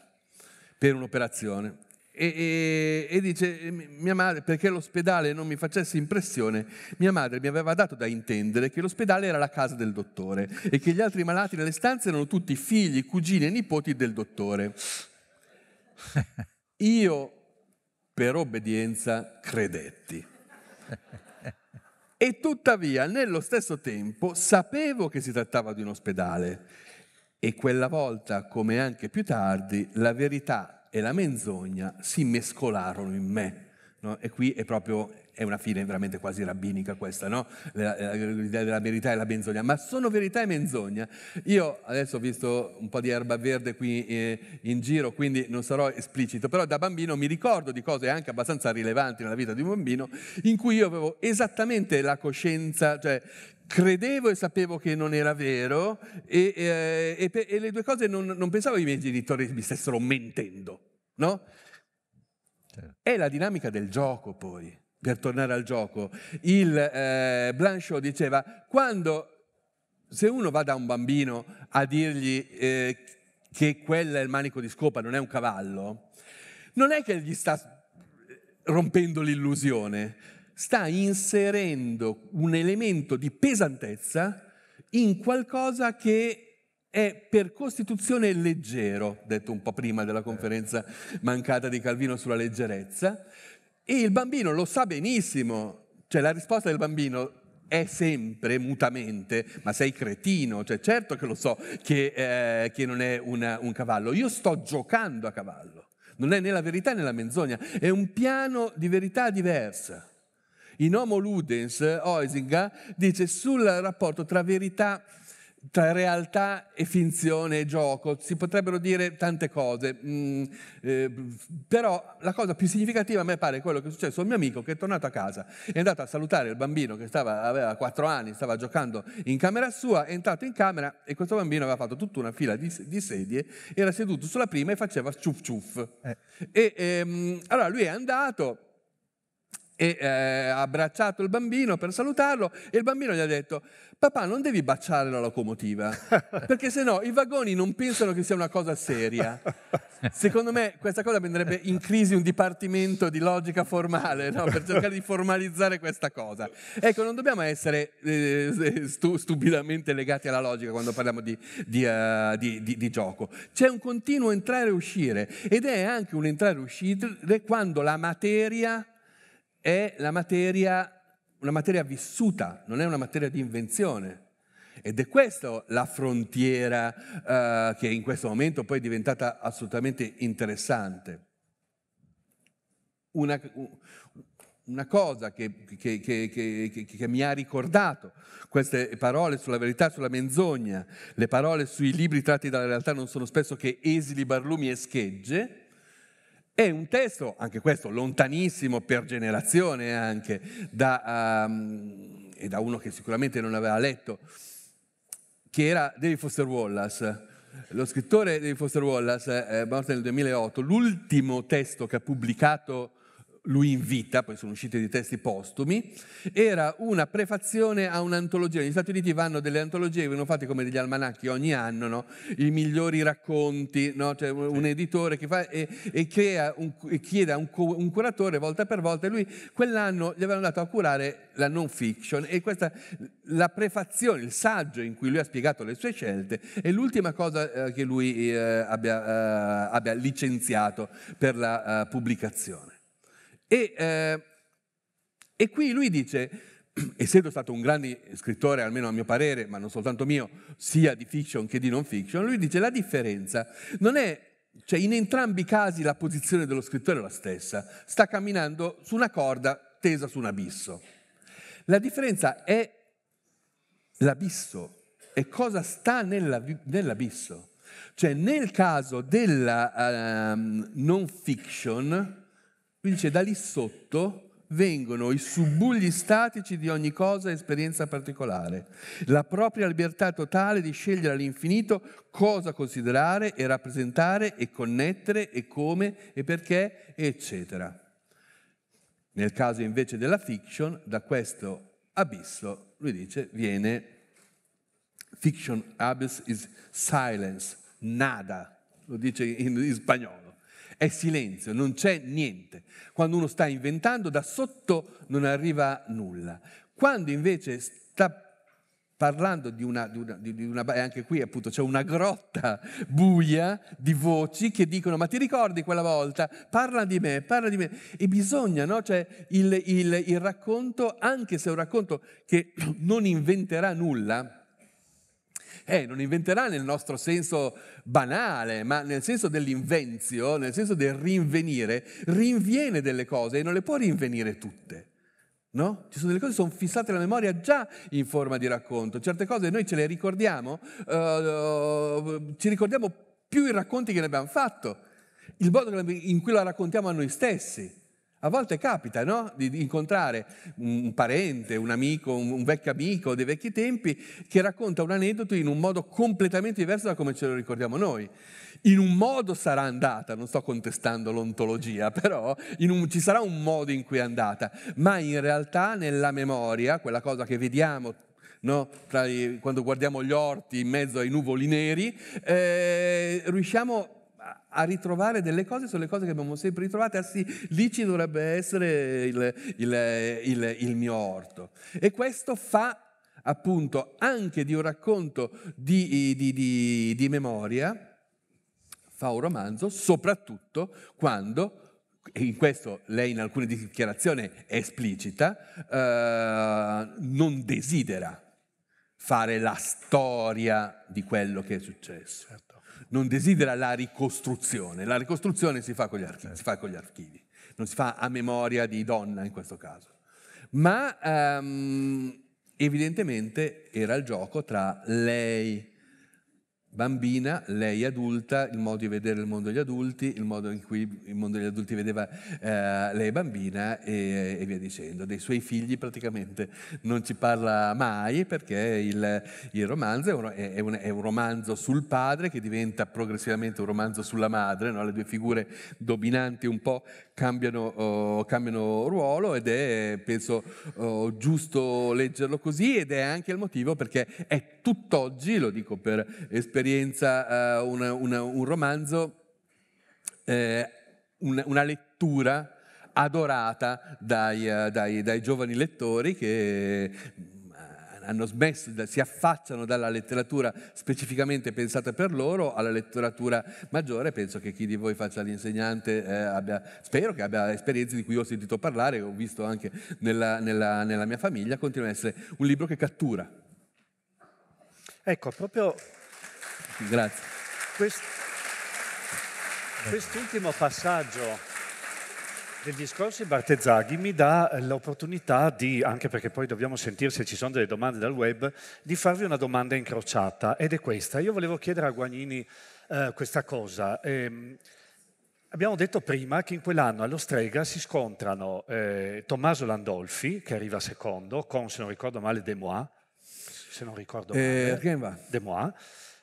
per un'operazione e, e, e, dice, mia madre, perché l'ospedale non mi facesse impressione, mia madre mi aveva dato da intendere che l'ospedale era la casa del dottore e che gli altri malati nelle stanze erano tutti figli, cugini e nipoti del dottore. Io per obbedienza credetti. e tuttavia, nello stesso tempo, sapevo che si trattava di un ospedale. E quella volta, come anche più tardi, la verità e la menzogna si mescolarono in me. No? E qui è proprio è una fine veramente quasi rabbinica questa, no? Eh, l'idea della verità e la menzogna, ma sono verità e menzogna. Io adesso ho visto un po' di erba verde qui eh, in giro, quindi non sarò esplicito, però da bambino mi ricordo di cose anche abbastanza rilevanti nella vita di un bambino in cui io avevo esattamente la coscienza, cioè credevo e sapevo che non era vero e, eh, e, e, e le due cose non, non pensavo i miei genitori mi stessero mentendo, no? Certo. È la dinamica del gioco poi per tornare al gioco, il eh, Blanchot diceva, quando se uno va da un bambino a dirgli eh, che quello è il manico di scopa, non è un cavallo, non è che gli sta rompendo l'illusione, sta inserendo un elemento di pesantezza in qualcosa che è per costituzione leggero, detto un po' prima della conferenza mancata di Calvino sulla leggerezza, e il bambino lo sa benissimo, cioè la risposta del bambino è sempre mutamente, ma sei cretino, cioè certo che lo so che, eh, che non è una, un cavallo, io sto giocando a cavallo, non è né la verità né la menzogna, è un piano di verità diversa. In Homo Ludens, Oisinga dice sul rapporto tra verità e tra realtà e finzione e gioco, si potrebbero dire tante cose, mm, eh, però la cosa più significativa a me pare quello che è successo a un mio amico che è tornato a casa, è andato a salutare il bambino che stava, aveva 4 anni, stava giocando in camera sua, è entrato in camera e questo bambino aveva fatto tutta una fila di, di sedie, era seduto sulla prima e faceva ciuff ciuff. Eh. E ehm, allora lui è andato e eh, ha abbracciato il bambino per salutarlo e il bambino gli ha detto papà non devi baciare la locomotiva perché se no i vagoni non pensano che sia una cosa seria secondo me questa cosa venderebbe in crisi un dipartimento di logica formale no? per cercare di formalizzare questa cosa ecco non dobbiamo essere eh, stu- stupidamente legati alla logica quando parliamo di, di, uh, di, di gioco c'è un continuo entrare e uscire ed è anche un entrare e uscire quando la materia è la materia, una materia vissuta, non è una materia di invenzione. Ed è questa la frontiera eh, che in questo momento poi è diventata assolutamente interessante. Una, una cosa che, che, che, che, mi ha ricordato queste parole sulla verità, sulla menzogna, le parole sui libri tratti dalla realtà non sono spesso che esili, barlumi e schegge, è un testo, anche questo, lontanissimo per generazione eh, anche, da, um, e da uno che sicuramente non aveva letto, che era David Foster Wallace. Lo scrittore David Foster Wallace, eh, morto nel 2008, l'ultimo testo che ha pubblicato lui in vita, poi sono usciti dei testi postumi, era una prefazione a un'antologia. Negli Stati Uniti vanno delle antologie, vengono fatte come degli almanacchi ogni anno, no? i migliori racconti, no? cioè un editore che fa e, e crea un, e chiede a un, un, curatore volta per volta e lui quell'anno gli avevano dato a curare la non fiction e questa la prefazione, il saggio in cui lui ha spiegato le sue scelte è l'ultima cosa eh, che lui eh, abbia, eh, abbia licenziato per la pubblicazione. E, eh, e qui lui dice, essendo stato un grande scrittore, almeno a mio parere, ma non soltanto mio, sia di fiction che di non fiction, lui dice la differenza non è cioè in entrambi i casi la posizione dello scrittore è la stessa, sta camminando su una corda tesa su un abisso. La differenza è l'abisso e cosa sta nell'abisso. Cioè nel caso della um, non fiction quindi dice, da lì sotto vengono i subbugli statici di ogni cosa e esperienza particolare, la propria libertà totale di scegliere all'infinito cosa considerare e rappresentare e connettere e come e perché, eccetera. Nel caso invece della fiction, da questo abisso, lui dice, viene fiction abyss is silence, nada, lo dice in, in spagnolo è silenzio, non c'è niente. Quando uno sta inventando, da sotto non arriva nulla. Quando invece sta parlando di una, di, una, di una, e anche qui appunto c'è una grotta buia di voci che dicono ma ti ricordi quella volta? Parla di me, parla di me. E bisogna, no? Cioè il, il, il racconto, anche se è un racconto che non inventerà nulla, eh, non inventerà nel nostro senso banale, ma nel senso dell'invenzio, nel senso del rinvenire, rinviene delle cose e non le può rinvenire tutte. No? Ci sono delle cose che sono fissate nella memoria già in forma di racconto, certe cose noi ce le ricordiamo, uh, ci ricordiamo più i racconti che ne abbiamo fatto, il modo in cui la raccontiamo a noi stessi. A volte capita no? di, incontrare un parente, un amico, un, vecchio amico dei vecchi tempi che racconta un aneddoto in un modo completamente diverso da come ce lo ricordiamo noi. In un modo sarà andata, non sto contestando l'ontologia, però un, ci sarà un modo in cui è andata, ma in realtà nella memoria, quella cosa che vediamo No? Gli, quando guardiamo gli orti in mezzo ai nuvoli neri, eh, riusciamo a ritrovare delle cose sono le cose che abbiamo sempre ritrovate, ah sì, lì ci dovrebbe essere il, il, il, il mio orto. E questo fa appunto anche di un racconto di, di, di, di, memoria, fa un romanzo, soprattutto quando, e in questo lei in alcune dichiarazioni è esplicita, eh, non desidera fare la storia di quello che è successo. Certo non desidera la ricostruzione, la ricostruzione si fa con gli archivi, si fa con gli archivi non si fa a memoria di donna in questo caso. Ma um, evidentemente era il gioco tra lei bambina, lei adulta, il modo di vedere il mondo degli adulti, il modo in cui il mondo degli adulti vedeva eh, lei bambina e, e, via dicendo. Dei suoi figli praticamente non ci parla mai perché il, il romanzo è un, è, un, è un, romanzo sul padre che diventa progressivamente un romanzo sulla madre, no? le due figure dominanti un po' cambiano, oh, cambiano ruolo ed è, penso, oh, giusto leggerlo così ed è anche il motivo perché è tutt'oggi, lo dico per esperienza, eh, una, una, un romanzo, eh, una, una, lettura adorata dai, eh, dai, dai giovani lettori che mm, hanno smesso, si affacciano dalla letteratura specificamente pensata per loro alla letteratura maggiore. Penso che chi di voi faccia l'insegnante eh, abbia, spero che abbia esperienze di cui ho sentito parlare, ho visto anche nella, nella, nella mia famiglia, continua a essere un libro che cattura Ecco, proprio... Grazie. Quest... quest'ultimo passaggio del discorso di Bartezzaghi mi dà l'opportunità di, anche perché poi dobbiamo sentire se ci sono delle domande dal web, di farvi una domanda incrociata ed è questa. Io volevo chiedere a Guagnini eh, questa cosa. Eh, abbiamo detto prima che in quell'anno allo Strega si scontrano eh, Tommaso Landolfi, che arriva secondo, con, se non ricordo male, Demois, se non ricordo male, eh, De Mois,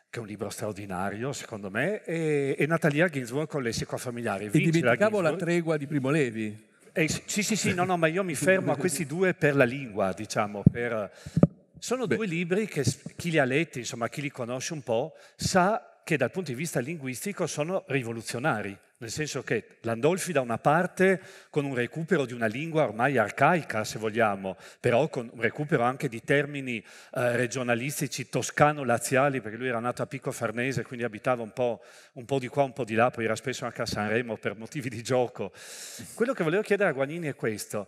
che è un libro straordinario, secondo me, e, e Natalia Ginsburg con le familiare. familiari. E dimenticavo la, la tregua di Primo Levi. Eh, sì, sì, sì, no, no, ma io mi fermo a questi due per la lingua, diciamo. Per... Sono Beh. due libri che chi li ha letti, insomma, chi li conosce un po', sa che dal punto di vista linguistico sono rivoluzionari nel senso che Landolfi da una parte con un recupero di una lingua ormai arcaica, se vogliamo, però con un recupero anche di termini eh, regionalistici toscano-laziali, perché lui era nato a Picco Farnese, quindi abitava un po', un po', di qua, un po' di là, poi era spesso anche a Sanremo per motivi di gioco. Quello che volevo chiedere a Guagnini è questo.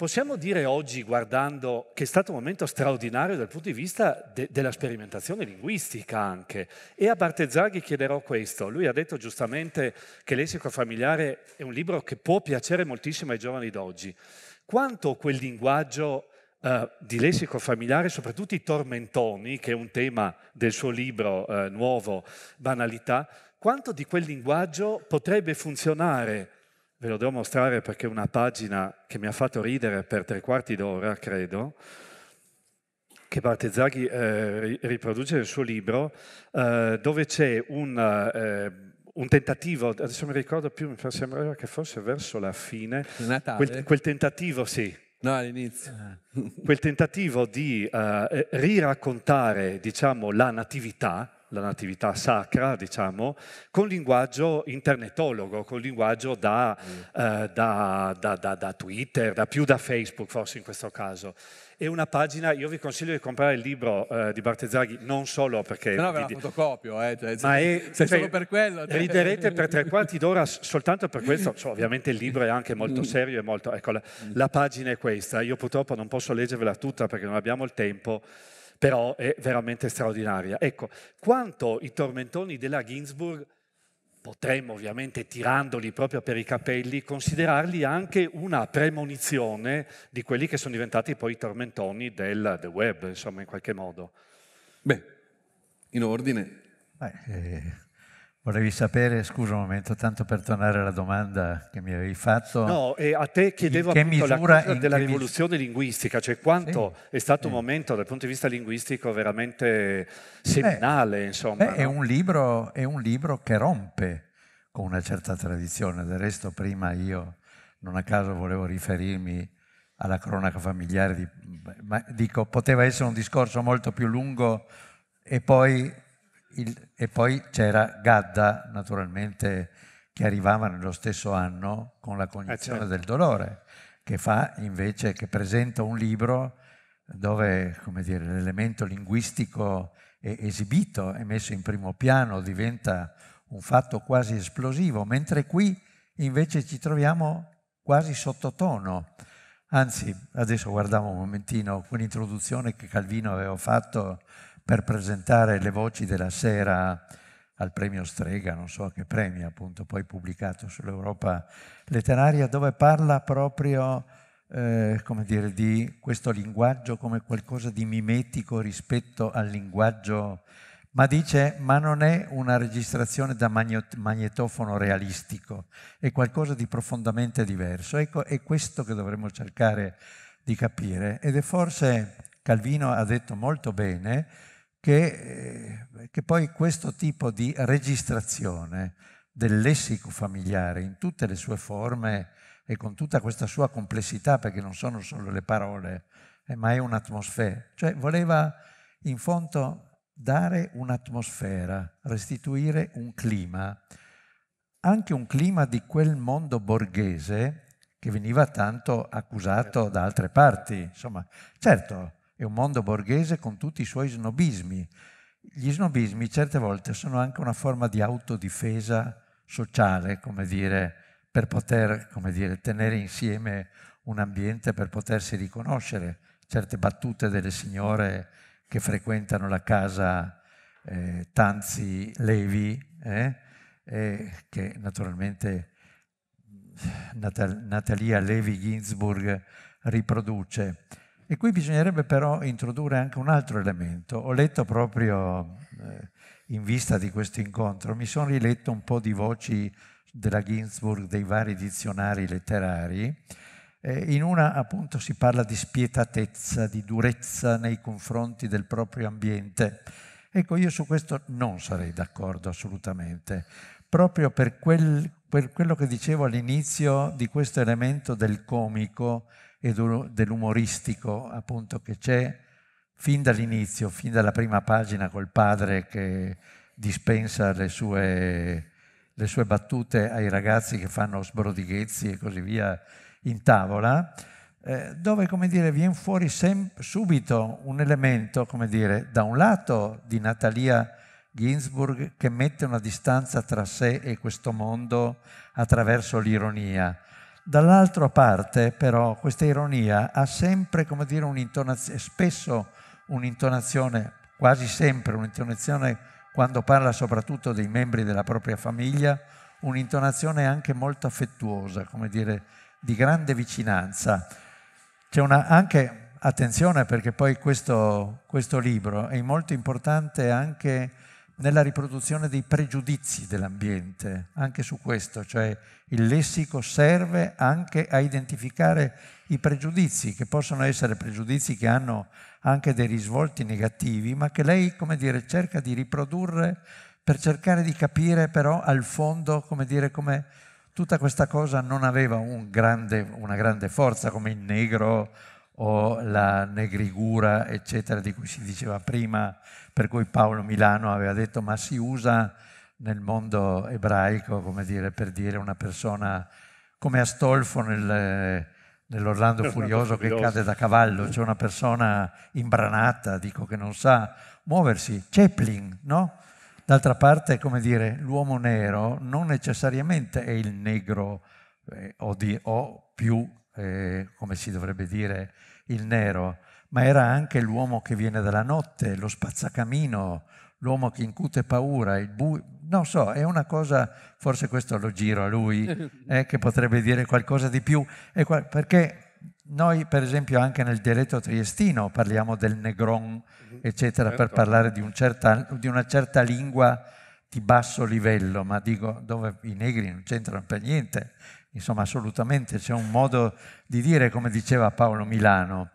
Possiamo dire oggi, guardando, che è stato un momento straordinario dal punto di vista de- della sperimentazione linguistica anche. E a Bartezzaghi chiederò questo. Lui ha detto giustamente che Lessico familiare è un libro che può piacere moltissimo ai giovani d'oggi. Quanto quel linguaggio eh, di Lessico familiare, soprattutto i tormentoni, che è un tema del suo libro eh, nuovo, Banalità, quanto di quel linguaggio potrebbe funzionare Ve lo devo mostrare perché è una pagina che mi ha fatto ridere per tre quarti d'ora, credo, che Bartezzaghi eh, riproduce nel suo libro, eh, dove c'è un, eh, un, tentativo, adesso mi ricordo più, mi sembrava che fosse verso la fine, quel, quel, tentativo, sì. No, all'inizio. quel tentativo di eh, riraccontare, diciamo, la natività, la natività sacra, diciamo, con linguaggio internetologo, con linguaggio da, mm. eh, da, da, da, Twitter, da più da Facebook forse in questo caso. E una pagina, io vi consiglio di comprare il libro eh, di Bartezzaghi, non solo perché... Però vi, la fotocopio, eh, cioè, ma è, se cioè, solo per quello... Cioè. Riderete per tre quarti d'ora soltanto per questo, so, ovviamente il libro è anche molto mm. serio, molto, ecco, la, mm. la pagina è questa, io purtroppo non posso leggervela tutta perché non abbiamo il tempo, però è veramente straordinaria. Ecco, quanto i tormentoni della Ginsburg potremmo ovviamente, tirandoli proprio per i capelli, considerarli anche una premonizione di quelli che sono diventati poi i tormentoni del, del web, insomma, in qualche modo. Beh, in ordine. Beh, eh Volevi sapere, scusa un momento, tanto per tornare alla domanda che mi avevi fatto. No, e a te chiedevo che appunto misura, la della rivoluzione mis... linguistica, cioè quanto sì, è stato sì. un mm. momento dal punto di vista linguistico veramente seminale, beh, insomma. Beh, no? è, un libro, è un libro che rompe con una certa tradizione, del resto prima io non a caso volevo riferirmi alla cronaca familiare, di, ma dico, poteva essere un discorso molto più lungo e poi il, e poi c'era Gadda, naturalmente, che arrivava nello stesso anno con la cognizione eh certo. del dolore, che fa invece, che presenta un libro dove dire, l'elemento linguistico è esibito, è messo in primo piano, diventa un fatto quasi esplosivo, mentre qui invece ci troviamo quasi sottotono. Anzi, adesso guardiamo un momentino quell'introduzione che Calvino aveva fatto per presentare le voci della sera al premio Strega, non so a che premio appunto, poi pubblicato sull'Europa letteraria, dove parla proprio eh, come dire, di questo linguaggio come qualcosa di mimetico rispetto al linguaggio, ma dice ma non è una registrazione da magnetofono realistico, è qualcosa di profondamente diverso. Ecco, è questo che dovremmo cercare di capire ed è forse, Calvino ha detto molto bene, che, eh, che poi questo tipo di registrazione del lessico familiare in tutte le sue forme e con tutta questa sua complessità, perché non sono solo le parole, eh, ma è un'atmosfera. Cioè voleva in fondo dare un'atmosfera, restituire un clima, anche un clima di quel mondo borghese che veniva tanto accusato da altre parti. Insomma, certo, è un mondo borghese con tutti i suoi snobismi. Gli snobismi certe volte sono anche una forma di autodifesa sociale, come dire, per poter come dire, tenere insieme un ambiente, per potersi riconoscere. Certe battute delle signore che frequentano la casa eh, Tanzi Levi, eh, eh, che naturalmente mm, Natal- Natalia Levi Ginsburg riproduce. E qui bisognerebbe però introdurre anche un altro elemento. Ho letto proprio eh, in vista di questo incontro, mi sono riletto un po' di voci della Ginsburg, dei vari dizionari letterari. Eh, in una appunto si parla di spietatezza, di durezza nei confronti del proprio ambiente. Ecco, io su questo non sarei d'accordo assolutamente, proprio per, quel, per quello che dicevo all'inizio di questo elemento del comico e dell'umoristico appunto che c'è fin dall'inizio, fin dalla prima pagina col padre che dispensa le sue, le sue battute ai ragazzi che fanno sbrodighezzi e così via in tavola, eh, dove come dire, viene fuori sem- subito un elemento, come dire, da un lato di Natalia Ginsburg che mette una distanza tra sé e questo mondo attraverso l'ironia, Dall'altra parte però questa ironia ha sempre, come dire, un'intonazione, spesso un'intonazione, quasi sempre un'intonazione quando parla soprattutto dei membri della propria famiglia, un'intonazione anche molto affettuosa, come dire, di grande vicinanza. C'è una, anche, attenzione perché poi questo, questo libro è molto importante anche nella riproduzione dei pregiudizi dell'ambiente, anche su questo, cioè il lessico serve anche a identificare i pregiudizi, che possono essere pregiudizi che hanno anche dei risvolti negativi, ma che lei, come dire, cerca di riprodurre per cercare di capire però al fondo, come dire, come tutta questa cosa non aveva un grande, una grande forza come il negro o la negrigura, eccetera, di cui si diceva prima, per cui Paolo Milano aveva detto ma si usa nel mondo ebraico, come dire, per dire una persona come Astolfo nel, nell'Orlando Furioso, Furioso che cade da cavallo, c'è cioè una persona imbranata, dico che non sa muoversi, Chaplin, no? D'altra parte, come dire, l'uomo nero non necessariamente è il negro eh, o, di, o, più, eh, come si dovrebbe dire, il nero, ma era anche l'uomo che viene dalla notte, lo spazzacamino, l'uomo che incute paura, il buio. Non so, è una cosa, forse questo lo giro a lui, eh, che potrebbe dire qualcosa di più, perché noi per esempio anche nel dialetto triestino parliamo del negron, mhm. eccetera, certo. per parlare di, un certa, di una certa lingua di basso livello, ma dico dove i negri non c'entrano per niente, Insomma, assolutamente c'è un modo di dire, come diceva Paolo Milano.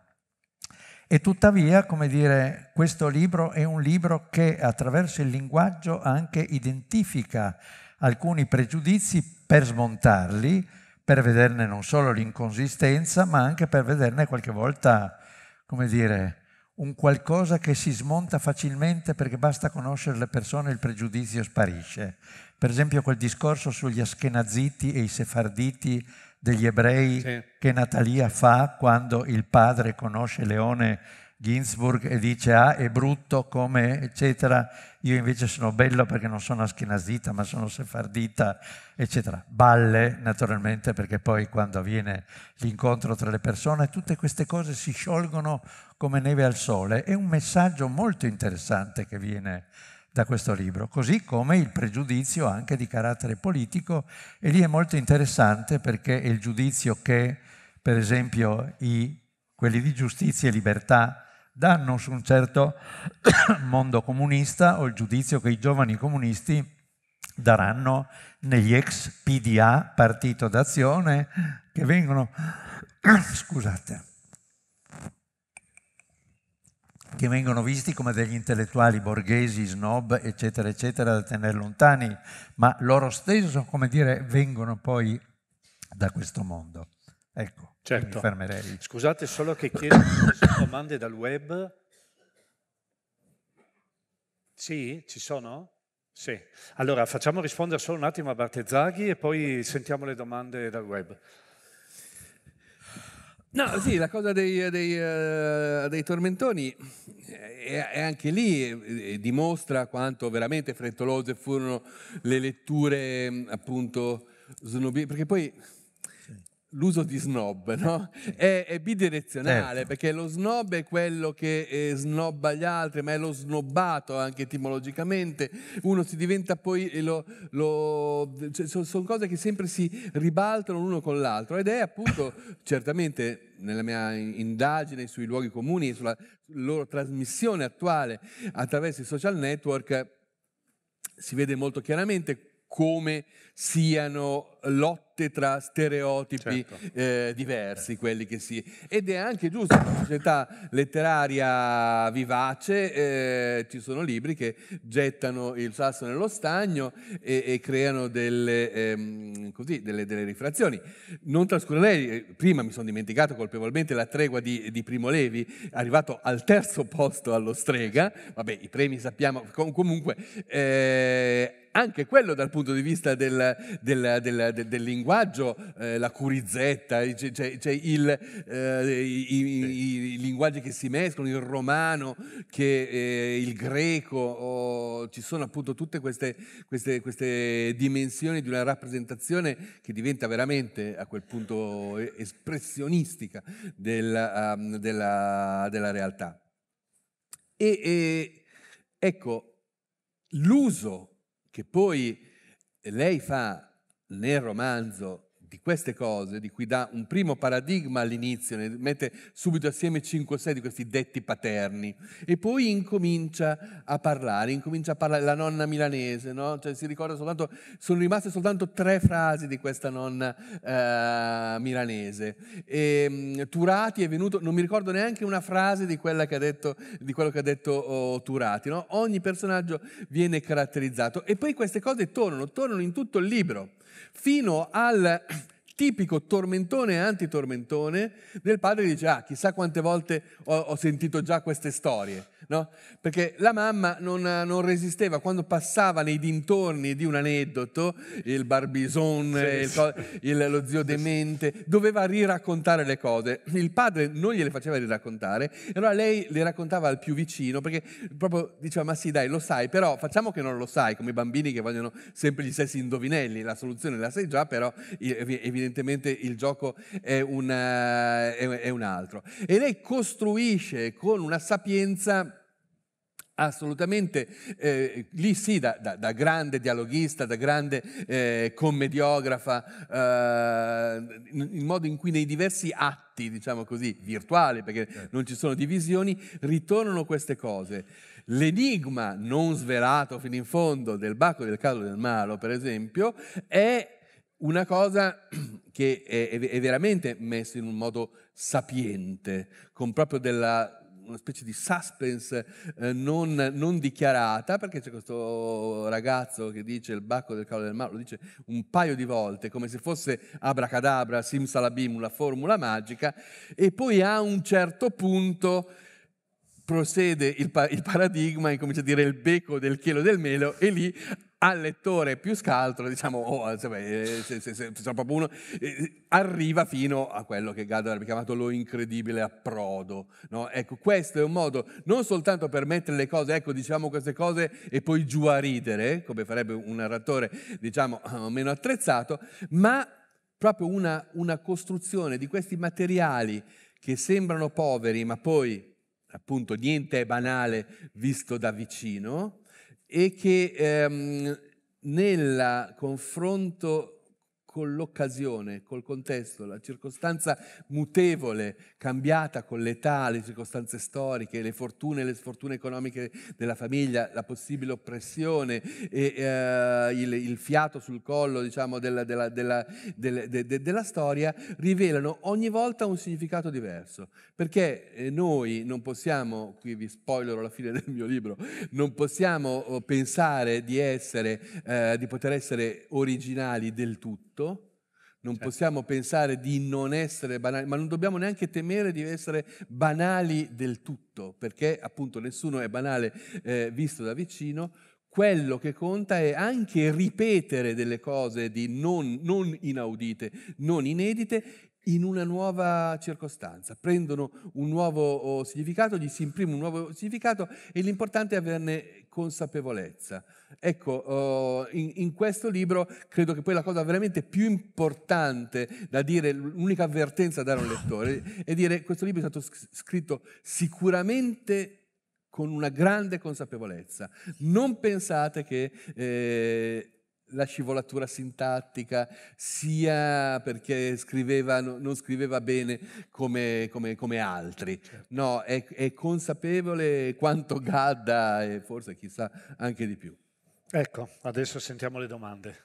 E tuttavia, come dire, questo libro è un libro che attraverso il linguaggio anche identifica alcuni pregiudizi per smontarli, per vederne non solo l'inconsistenza, ma anche per vederne qualche volta, come dire, un qualcosa che si smonta facilmente perché basta conoscere le persone e il pregiudizio sparisce. Per esempio quel discorso sugli Ashkenaziti e i Sefarditi degli ebrei sì. che Natalia fa quando il padre conosce Leone Ginsburg e dice ah è brutto come eccetera, io invece sono bello perché non sono aschenazita ma sono sefardita eccetera. Balle naturalmente perché poi quando avviene l'incontro tra le persone tutte queste cose si sciolgono come neve al sole. È un messaggio molto interessante che viene da questo libro, così come il pregiudizio anche di carattere politico e lì è molto interessante perché è il giudizio che per esempio i, quelli di giustizia e libertà danno su un certo mondo comunista o il giudizio che i giovani comunisti daranno negli ex PDA, Partito d'Azione, che vengono, scusate, che vengono visti come degli intellettuali borghesi, snob, eccetera, eccetera, da tenere lontani, ma loro stessi, come dire, vengono poi da questo mondo. Ecco, certo. mi fermerei. Scusate solo che chiedo domande dal web. Sì, ci sono? Sì. Allora, facciamo rispondere solo un attimo a Bartezzaghi e poi sentiamo le domande dal web. No, sì, la cosa dei, dei, uh, dei tormentoni è, è, anche lì, è, eh, è dimostra quanto veramente frettolose furono le letture mm, appunto snobie, perché poi l'uso di snob, no? È, è bidirezionale, certo. perché lo snob è quello che eh, snobba gli altri, ma è lo snobbato anche etimologicamente. Uno si diventa poi... Eh, lo, lo, cioè, sono, sono cose che sempre si ribaltano l'uno con l'altro ed è appunto, certamente nella mia indagine sui luoghi comuni e sulla loro trasmissione attuale attraverso i social network, si vede molto chiaramente come siano lotte tra stereotipi certo. eh, diversi, eh. quelli che si... Ed è anche giusto, in una società letteraria vivace eh, ci sono libri che gettano il sasso nello stagno e, e creano delle, ehm, così, delle, delle, rifrazioni. Non trascurerei, eh, prima mi sono dimenticato colpevolmente la tregua di, di Primo Levi, arrivato al terzo posto allo Strega, vabbè i premi sappiamo, com- comunque... Eh, anche quello dal punto di vista del, del, del, del linguaggio, eh, la curizzetta, c'è, cioè, c'è, cioè, c'è cioè il, eh, i, i, i, linguaggi che si mescolano, il romano, che, eh, il greco, oh, ci sono appunto tutte queste, queste, queste, dimensioni di una rappresentazione che diventa veramente a quel punto espressionistica della, um, della, della realtà. E, e ecco, l'uso che poi lei fa nel romanzo di queste cose, di cui dà un primo paradigma all'inizio, ne mette subito assieme 5 o 6 di questi detti paterni, e poi incomincia a parlare, incomincia a parlare la nonna milanese, no? cioè, si ricorda soltanto, sono rimaste soltanto tre frasi di questa nonna eh, milanese. E, ehm, Turati è venuto, non mi ricordo neanche una frase di, quella che ha detto, di quello che ha detto oh, Turati, no? ogni personaggio viene caratterizzato e poi queste cose tornano, tornano in tutto il libro fino al tipico tormentone e antitormentone del padre dice, ah, chissà quante volte ho, ho sentito già queste storie. No? Perché la mamma non, non, resisteva quando passava nei dintorni di un aneddoto, il Barbizon, sì, il, il, lo zio demente, doveva riraccontare le cose. Il padre non gliele faceva riraccontare, e allora lei le raccontava al più vicino, perché proprio diceva, ma sì dai, lo sai, però facciamo che non lo sai, come i bambini che vogliono sempre gli stessi indovinelli, la soluzione la sai già, però evidentemente il gioco è, una, è, è un altro. E lei costruisce con una sapienza Assolutamente, eh, lì sì, da, da, da, grande dialoghista, da grande eh, commediografa, eh, il modo in cui nei diversi atti, diciamo così, virtuali, perché certo. non ci sono divisioni, ritornano queste cose. L'enigma non svelato fino in fondo del Bacco del Caso del Malo, per esempio, è una cosa che è, è veramente messa in un modo sapiente, con proprio della una specie di suspense eh, non, non, dichiarata, perché c'è questo ragazzo che dice il bacco del cavolo del mare, lo dice un paio di volte, come se fosse abracadabra, simsalabim, una formula magica, e poi a un certo punto procede il, pa- il paradigma e comincia a dire il becco del chielo del melo e lì al lettore più scaltro, diciamo, oh, se, se, se, se proprio uno, eh, arriva fino a quello che Gad avrebbe chiamato lo incredibile approdo. No? Ecco, questo è un modo non soltanto per mettere le cose, ecco, diciamo queste cose e poi giù a ridere, come farebbe un narratore, diciamo, eh, meno attrezzato, ma proprio una, una costruzione di questi materiali che sembrano poveri, ma poi appunto niente è banale visto da vicino, e che ehm, nel confronto con l'occasione, col contesto, la circostanza mutevole, cambiata con l'età, le circostanze storiche, le fortune e le sfortune economiche della famiglia, la possibile oppressione, e, eh, il, il, fiato sul collo diciamo, della, della, della, della, de, de, della storia, rivelano ogni volta un significato diverso. Perché eh, noi non possiamo, qui vi spoilerò la fine del mio libro, non possiamo oh, pensare di essere, eh, di poter essere originali del tutto non certo. possiamo pensare di non essere banali, ma non dobbiamo neanche temere di essere banali del tutto, perché appunto nessuno è banale eh, visto da vicino. Quello che conta è anche ripetere delle cose non, non inaudite, non inedite, in una nuova circostanza, prendono un nuovo oh, significato, gli si imprime un nuovo significato e l'importante è averne consapevolezza. Ecco, oh, in, questo libro credo che poi la cosa veramente più importante da dire, l'unica avvertenza da dare a un lettore, è dire che questo libro è stato scritto sicuramente con una grande consapevolezza. Non pensate che eh, la scivolatura sintattica, sia perché scriveva, non scriveva bene come, come, come altri. Certo. No, è, è, consapevole quanto Gadda e forse chissà anche di più. Ecco, adesso sentiamo le domande.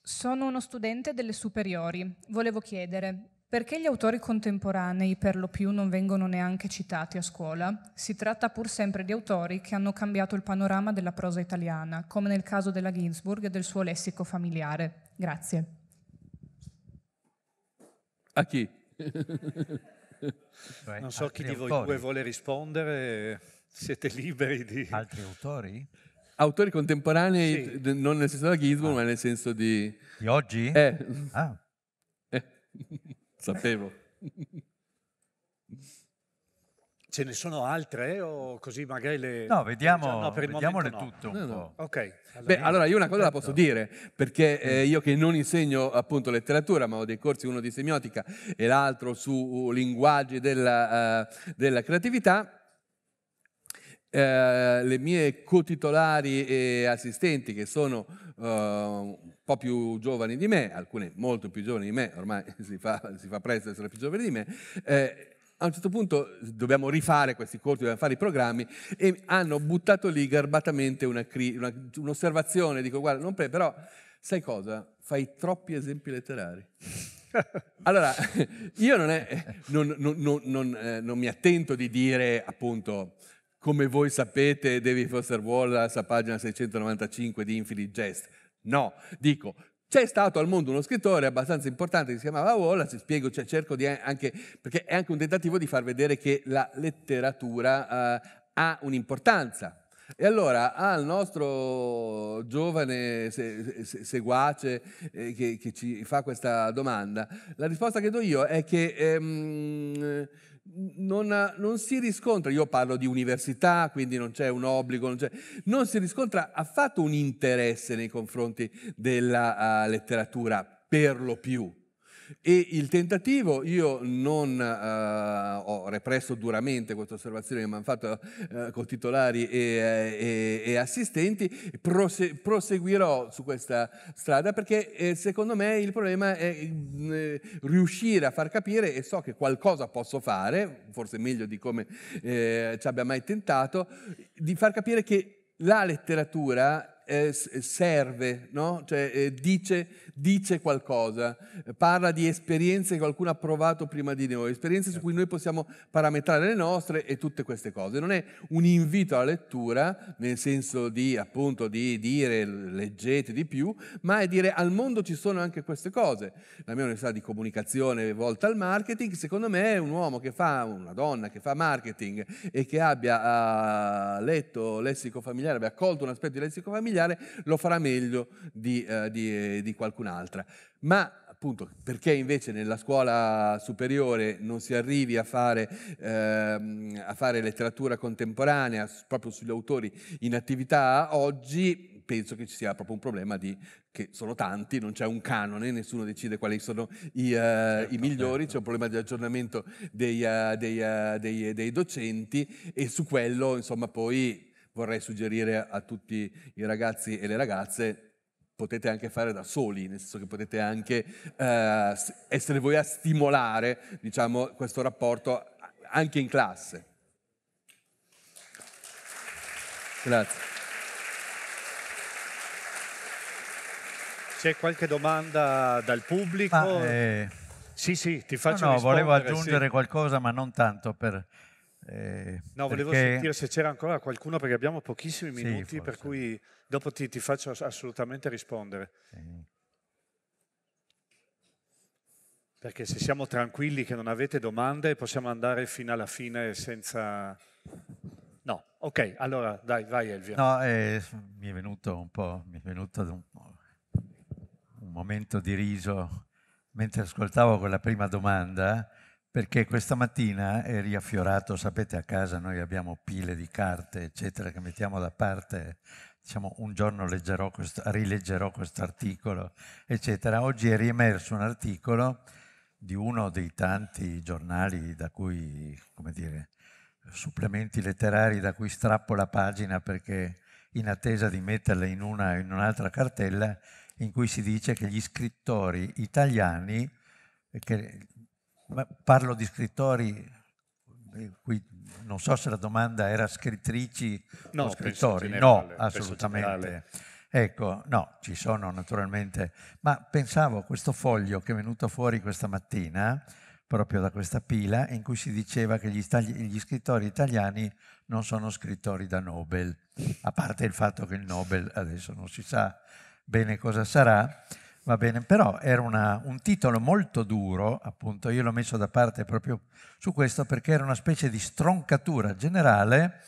Sono uno studente delle superiori. Volevo chiedere, perché gli autori contemporanei per lo più non vengono neanche citati a scuola? Si tratta pur sempre di autori che hanno cambiato il panorama della prosa italiana, come nel caso della Ginsburg e del suo lessico familiare. Grazie. A chi? Cioè, non so chi di voi autori. due vuole rispondere, siete liberi di... Altri autori? Autori contemporanei, sì. non nel senso della Ginsburg, ah. ma nel senso di... Di oggi? Eh. Ah. Eh. Sapevo. Ce ne sono altre eh, o così magari le... No, vediamo, no, vediamole no. tutte un no, no. po'. Ok. Allora, Beh, io... allora io una cosa la posso dire, perché eh, mm. io che non insegno appunto letteratura, ma ho dei corsi, uno di semiotica e l'altro su uh, linguaggi della, uh, della creatività, eh, le mie cotitolari e assistenti che sono eh, un po' più giovani di me, alcune molto più giovani di me, ormai si fa, si fa presto essere più giovani di me, eh, a un certo punto dobbiamo rifare questi corsi, dobbiamo fare i programmi e hanno buttato lì garbatamente una cri- una, un'osservazione, dico guarda, non pre- però sai cosa? Fai troppi esempi letterari. allora, io non, è, non, non, non, eh, mi attento di dire appunto come voi sapete, David Foster Wallace, a pagina 695 di Infinite Jest. No, dico, c'è stato al mondo uno scrittore abbastanza importante che si chiamava Wallace, spiego, cioè cerco di anche, perché è anche un tentativo di far vedere che la letteratura eh, ha un'importanza. E allora al ah, nostro giovane seguace eh, che, che, ci fa questa domanda, la risposta che do io è che ehm, non, non, si riscontra, io parlo di università, quindi non c'è un obbligo, non, c'è, non si riscontra affatto un interesse nei confronti della uh, letteratura, per lo più. E il tentativo, io non eh, ho represso duramente questa osservazione che mi hanno fatto eh, con titolari e, eh, e, e assistenti, prose, proseguirò su questa strada perché eh, secondo me il problema è mm, eh, riuscire a far capire, e so che qualcosa posso fare, forse meglio di come ci abbia mai tentato, di far capire che la letteratura eh, serve, no? cioè, eh, dice, dice, qualcosa, parla di esperienze che qualcuno ha provato prima di noi, esperienze su cui noi possiamo parametrare le nostre e tutte queste cose. Non è un invito alla lettura, nel senso di appunto di dire leggete di più, ma è dire al mondo ci sono anche queste cose. La mia università di comunicazione volta al marketing, secondo me è un uomo che fa, una donna che fa marketing e che abbia uh, letto lessico familiare, abbia accolto un aspetto di lessico familiare, familiare, lo farà meglio di, eh, di, eh, di qualcun'altra. Ma appunto perché invece nella scuola superiore non si arrivi a fare, ehm, a fare letteratura contemporanea proprio sugli autori in attività oggi, penso che ci sia proprio un problema di che sono tanti, non c'è un canone, nessuno decide quali sono i, uh, certo, i migliori, certo. c'è un problema di aggiornamento dei, uh, dei, uh, dei, dei, docenti e su quello insomma poi vorrei suggerire a, tutti i ragazzi e le ragazze potete anche fare da soli, nel senso che potete anche eh, essere voi a stimolare diciamo, questo rapporto anche in classe. Grazie. C'è qualche domanda dal pubblico? Ma, eh... Sì, sì, ti faccio no, no, volevo aggiungere sì. qualcosa, ma non tanto per eh, no, volevo perché... sentire se c'era ancora qualcuno perché abbiamo pochissimi minuti, sì, per cui dopo ti, ti, faccio assolutamente rispondere. Sì. Perché se siamo tranquilli che non avete domande possiamo andare fino alla fine senza... No, ok, allora dai, vai Elvio. No, eh, mi è venuto un po', mi è venuto un, un momento di riso mentre ascoltavo quella prima domanda perché questa mattina è riaffiorato, sapete a casa noi abbiamo pile di carte, eccetera, che mettiamo da parte, diciamo un giorno leggerò questo, rileggerò questo articolo, eccetera. Oggi è riemerso un articolo di uno dei tanti giornali da cui, come dire, supplementi letterari da cui strappo la pagina perché in attesa di metterla in una o in un'altra cartella, in cui si dice che gli scrittori italiani, che parlo di scrittori, eh, qui non so se la domanda era scrittrici no, o scrittori, generale, no, assolutamente. Ecco, no, ci sono naturalmente, ma pensavo a questo foglio che è venuto fuori questa mattina, proprio da questa pila, in cui si diceva che gli, stagli, gli scrittori italiani non sono scrittori da Nobel, a parte il fatto che il Nobel adesso non si sa bene cosa sarà, Va bene, però era una, un titolo molto duro, appunto, io l'ho messo da parte proprio su questo perché era una specie di stroncatura generale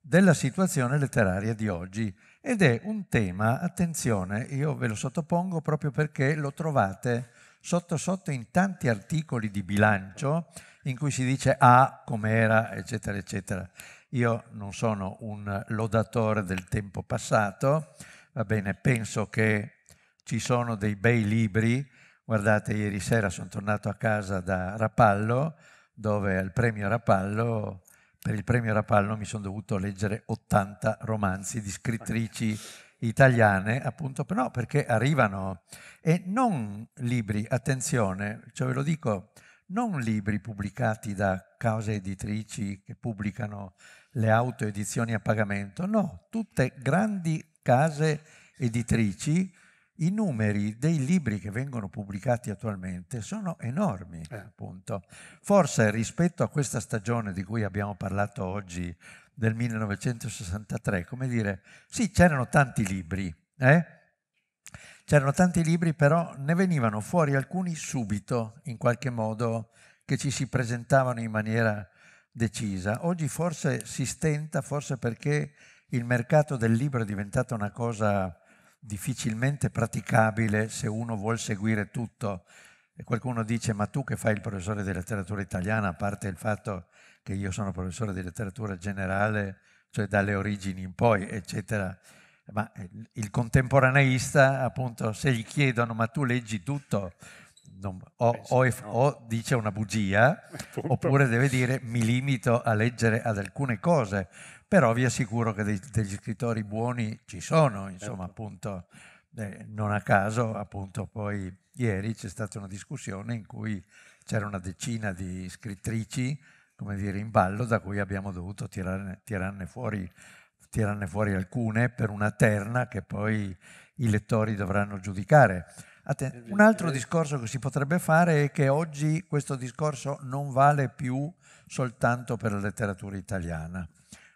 della situazione letteraria di oggi ed è un tema, attenzione, io ve lo sottopongo proprio perché lo trovate sotto sotto in tanti articoli di bilancio in cui si dice A ah, com'era, eccetera, eccetera. Io non sono un lodatore del tempo passato, va bene, penso che ci sono dei bei libri. Guardate, ieri sera sono tornato a casa da Rapallo, dove al premio Rapallo, per il premio Rapallo mi sono dovuto leggere 80 romanzi di scrittrici italiane, appunto, no, perché arrivano. E non libri, attenzione, cioè ve lo dico, non libri pubblicati da case editrici che pubblicano le autoedizioni a pagamento, no, tutte grandi case editrici i numeri dei libri che vengono pubblicati attualmente sono enormi, eh. appunto. Forse rispetto a questa stagione di cui abbiamo parlato oggi, del 1963, come dire, sì, c'erano tanti libri, eh? c'erano tanti libri, però ne venivano fuori alcuni subito, in qualche modo, che ci si presentavano in maniera decisa. Oggi forse si stenta, forse perché il mercato del libro è diventato una cosa difficilmente praticabile se uno vuol seguire tutto. E qualcuno dice, ma tu che fai il professore di letteratura italiana, a parte il fatto che io sono professore di letteratura generale, cioè dalle origini in poi, eccetera, ma eh, il contemporaneista, appunto, se gli chiedono, ma tu leggi tutto, non, o, o, o, dice una bugia, oppure deve dire mi limito a leggere ad alcune cose, però vi assicuro che dei, degli scrittori buoni ci sono, insomma, certo. appunto, eh, non a caso, appunto, poi ieri c'è stata una discussione in cui c'era una decina di scrittrici, come dire, in ballo, da cui abbiamo dovuto tirarne, tirarne, fuori, tirarne fuori alcune per una terna che poi i lettori dovranno giudicare. Atten- un altro discorso che si potrebbe fare è che oggi questo discorso non vale più soltanto per la letteratura italiana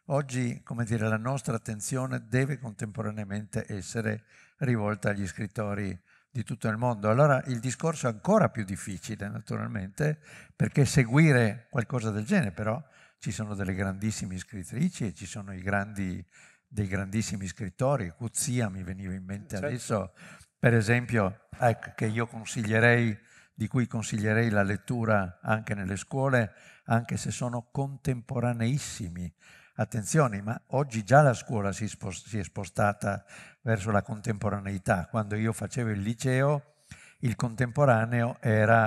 Oggi, come dire, la nostra attenzione deve contemporaneamente essere rivolta agli scrittori di tutto il mondo. Allora il discorso è ancora più difficile, naturalmente, perché seguire qualcosa del genere, però ci sono delle grandissime scrittrici e ci sono grandi, dei grandissimi scrittori. Cuzia mi veniva in mente certo. adesso, per esempio, ecco, che io consiglierei, di cui consiglierei la lettura anche nelle scuole, anche se sono contemporaneissimi Attenzione, ma oggi già la scuola si, è spostata verso la contemporaneità. Quando io facevo il liceo, il contemporaneo era,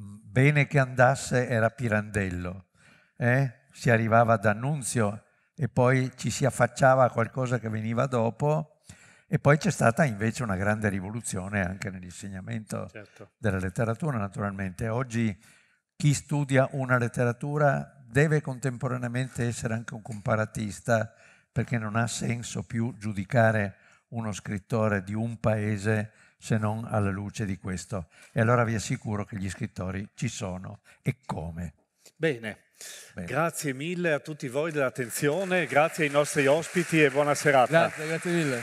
mm, bene che andasse, era Pirandello. Eh? Si arrivava ad Annunzio e poi ci si affacciava a qualcosa che veniva dopo. E poi c'è stata invece una grande rivoluzione anche nell'insegnamento certo. della letteratura, naturalmente. Oggi chi studia una letteratura deve contemporaneamente essere anche un comparatista perché non ha senso più giudicare uno scrittore di un paese se non alla luce di questo. E allora vi assicuro che gli scrittori ci sono e come. Bene. Bene. Grazie mille a tutti voi dell'attenzione, grazie ai nostri ospiti e buona serata. Grazie, grazie mille.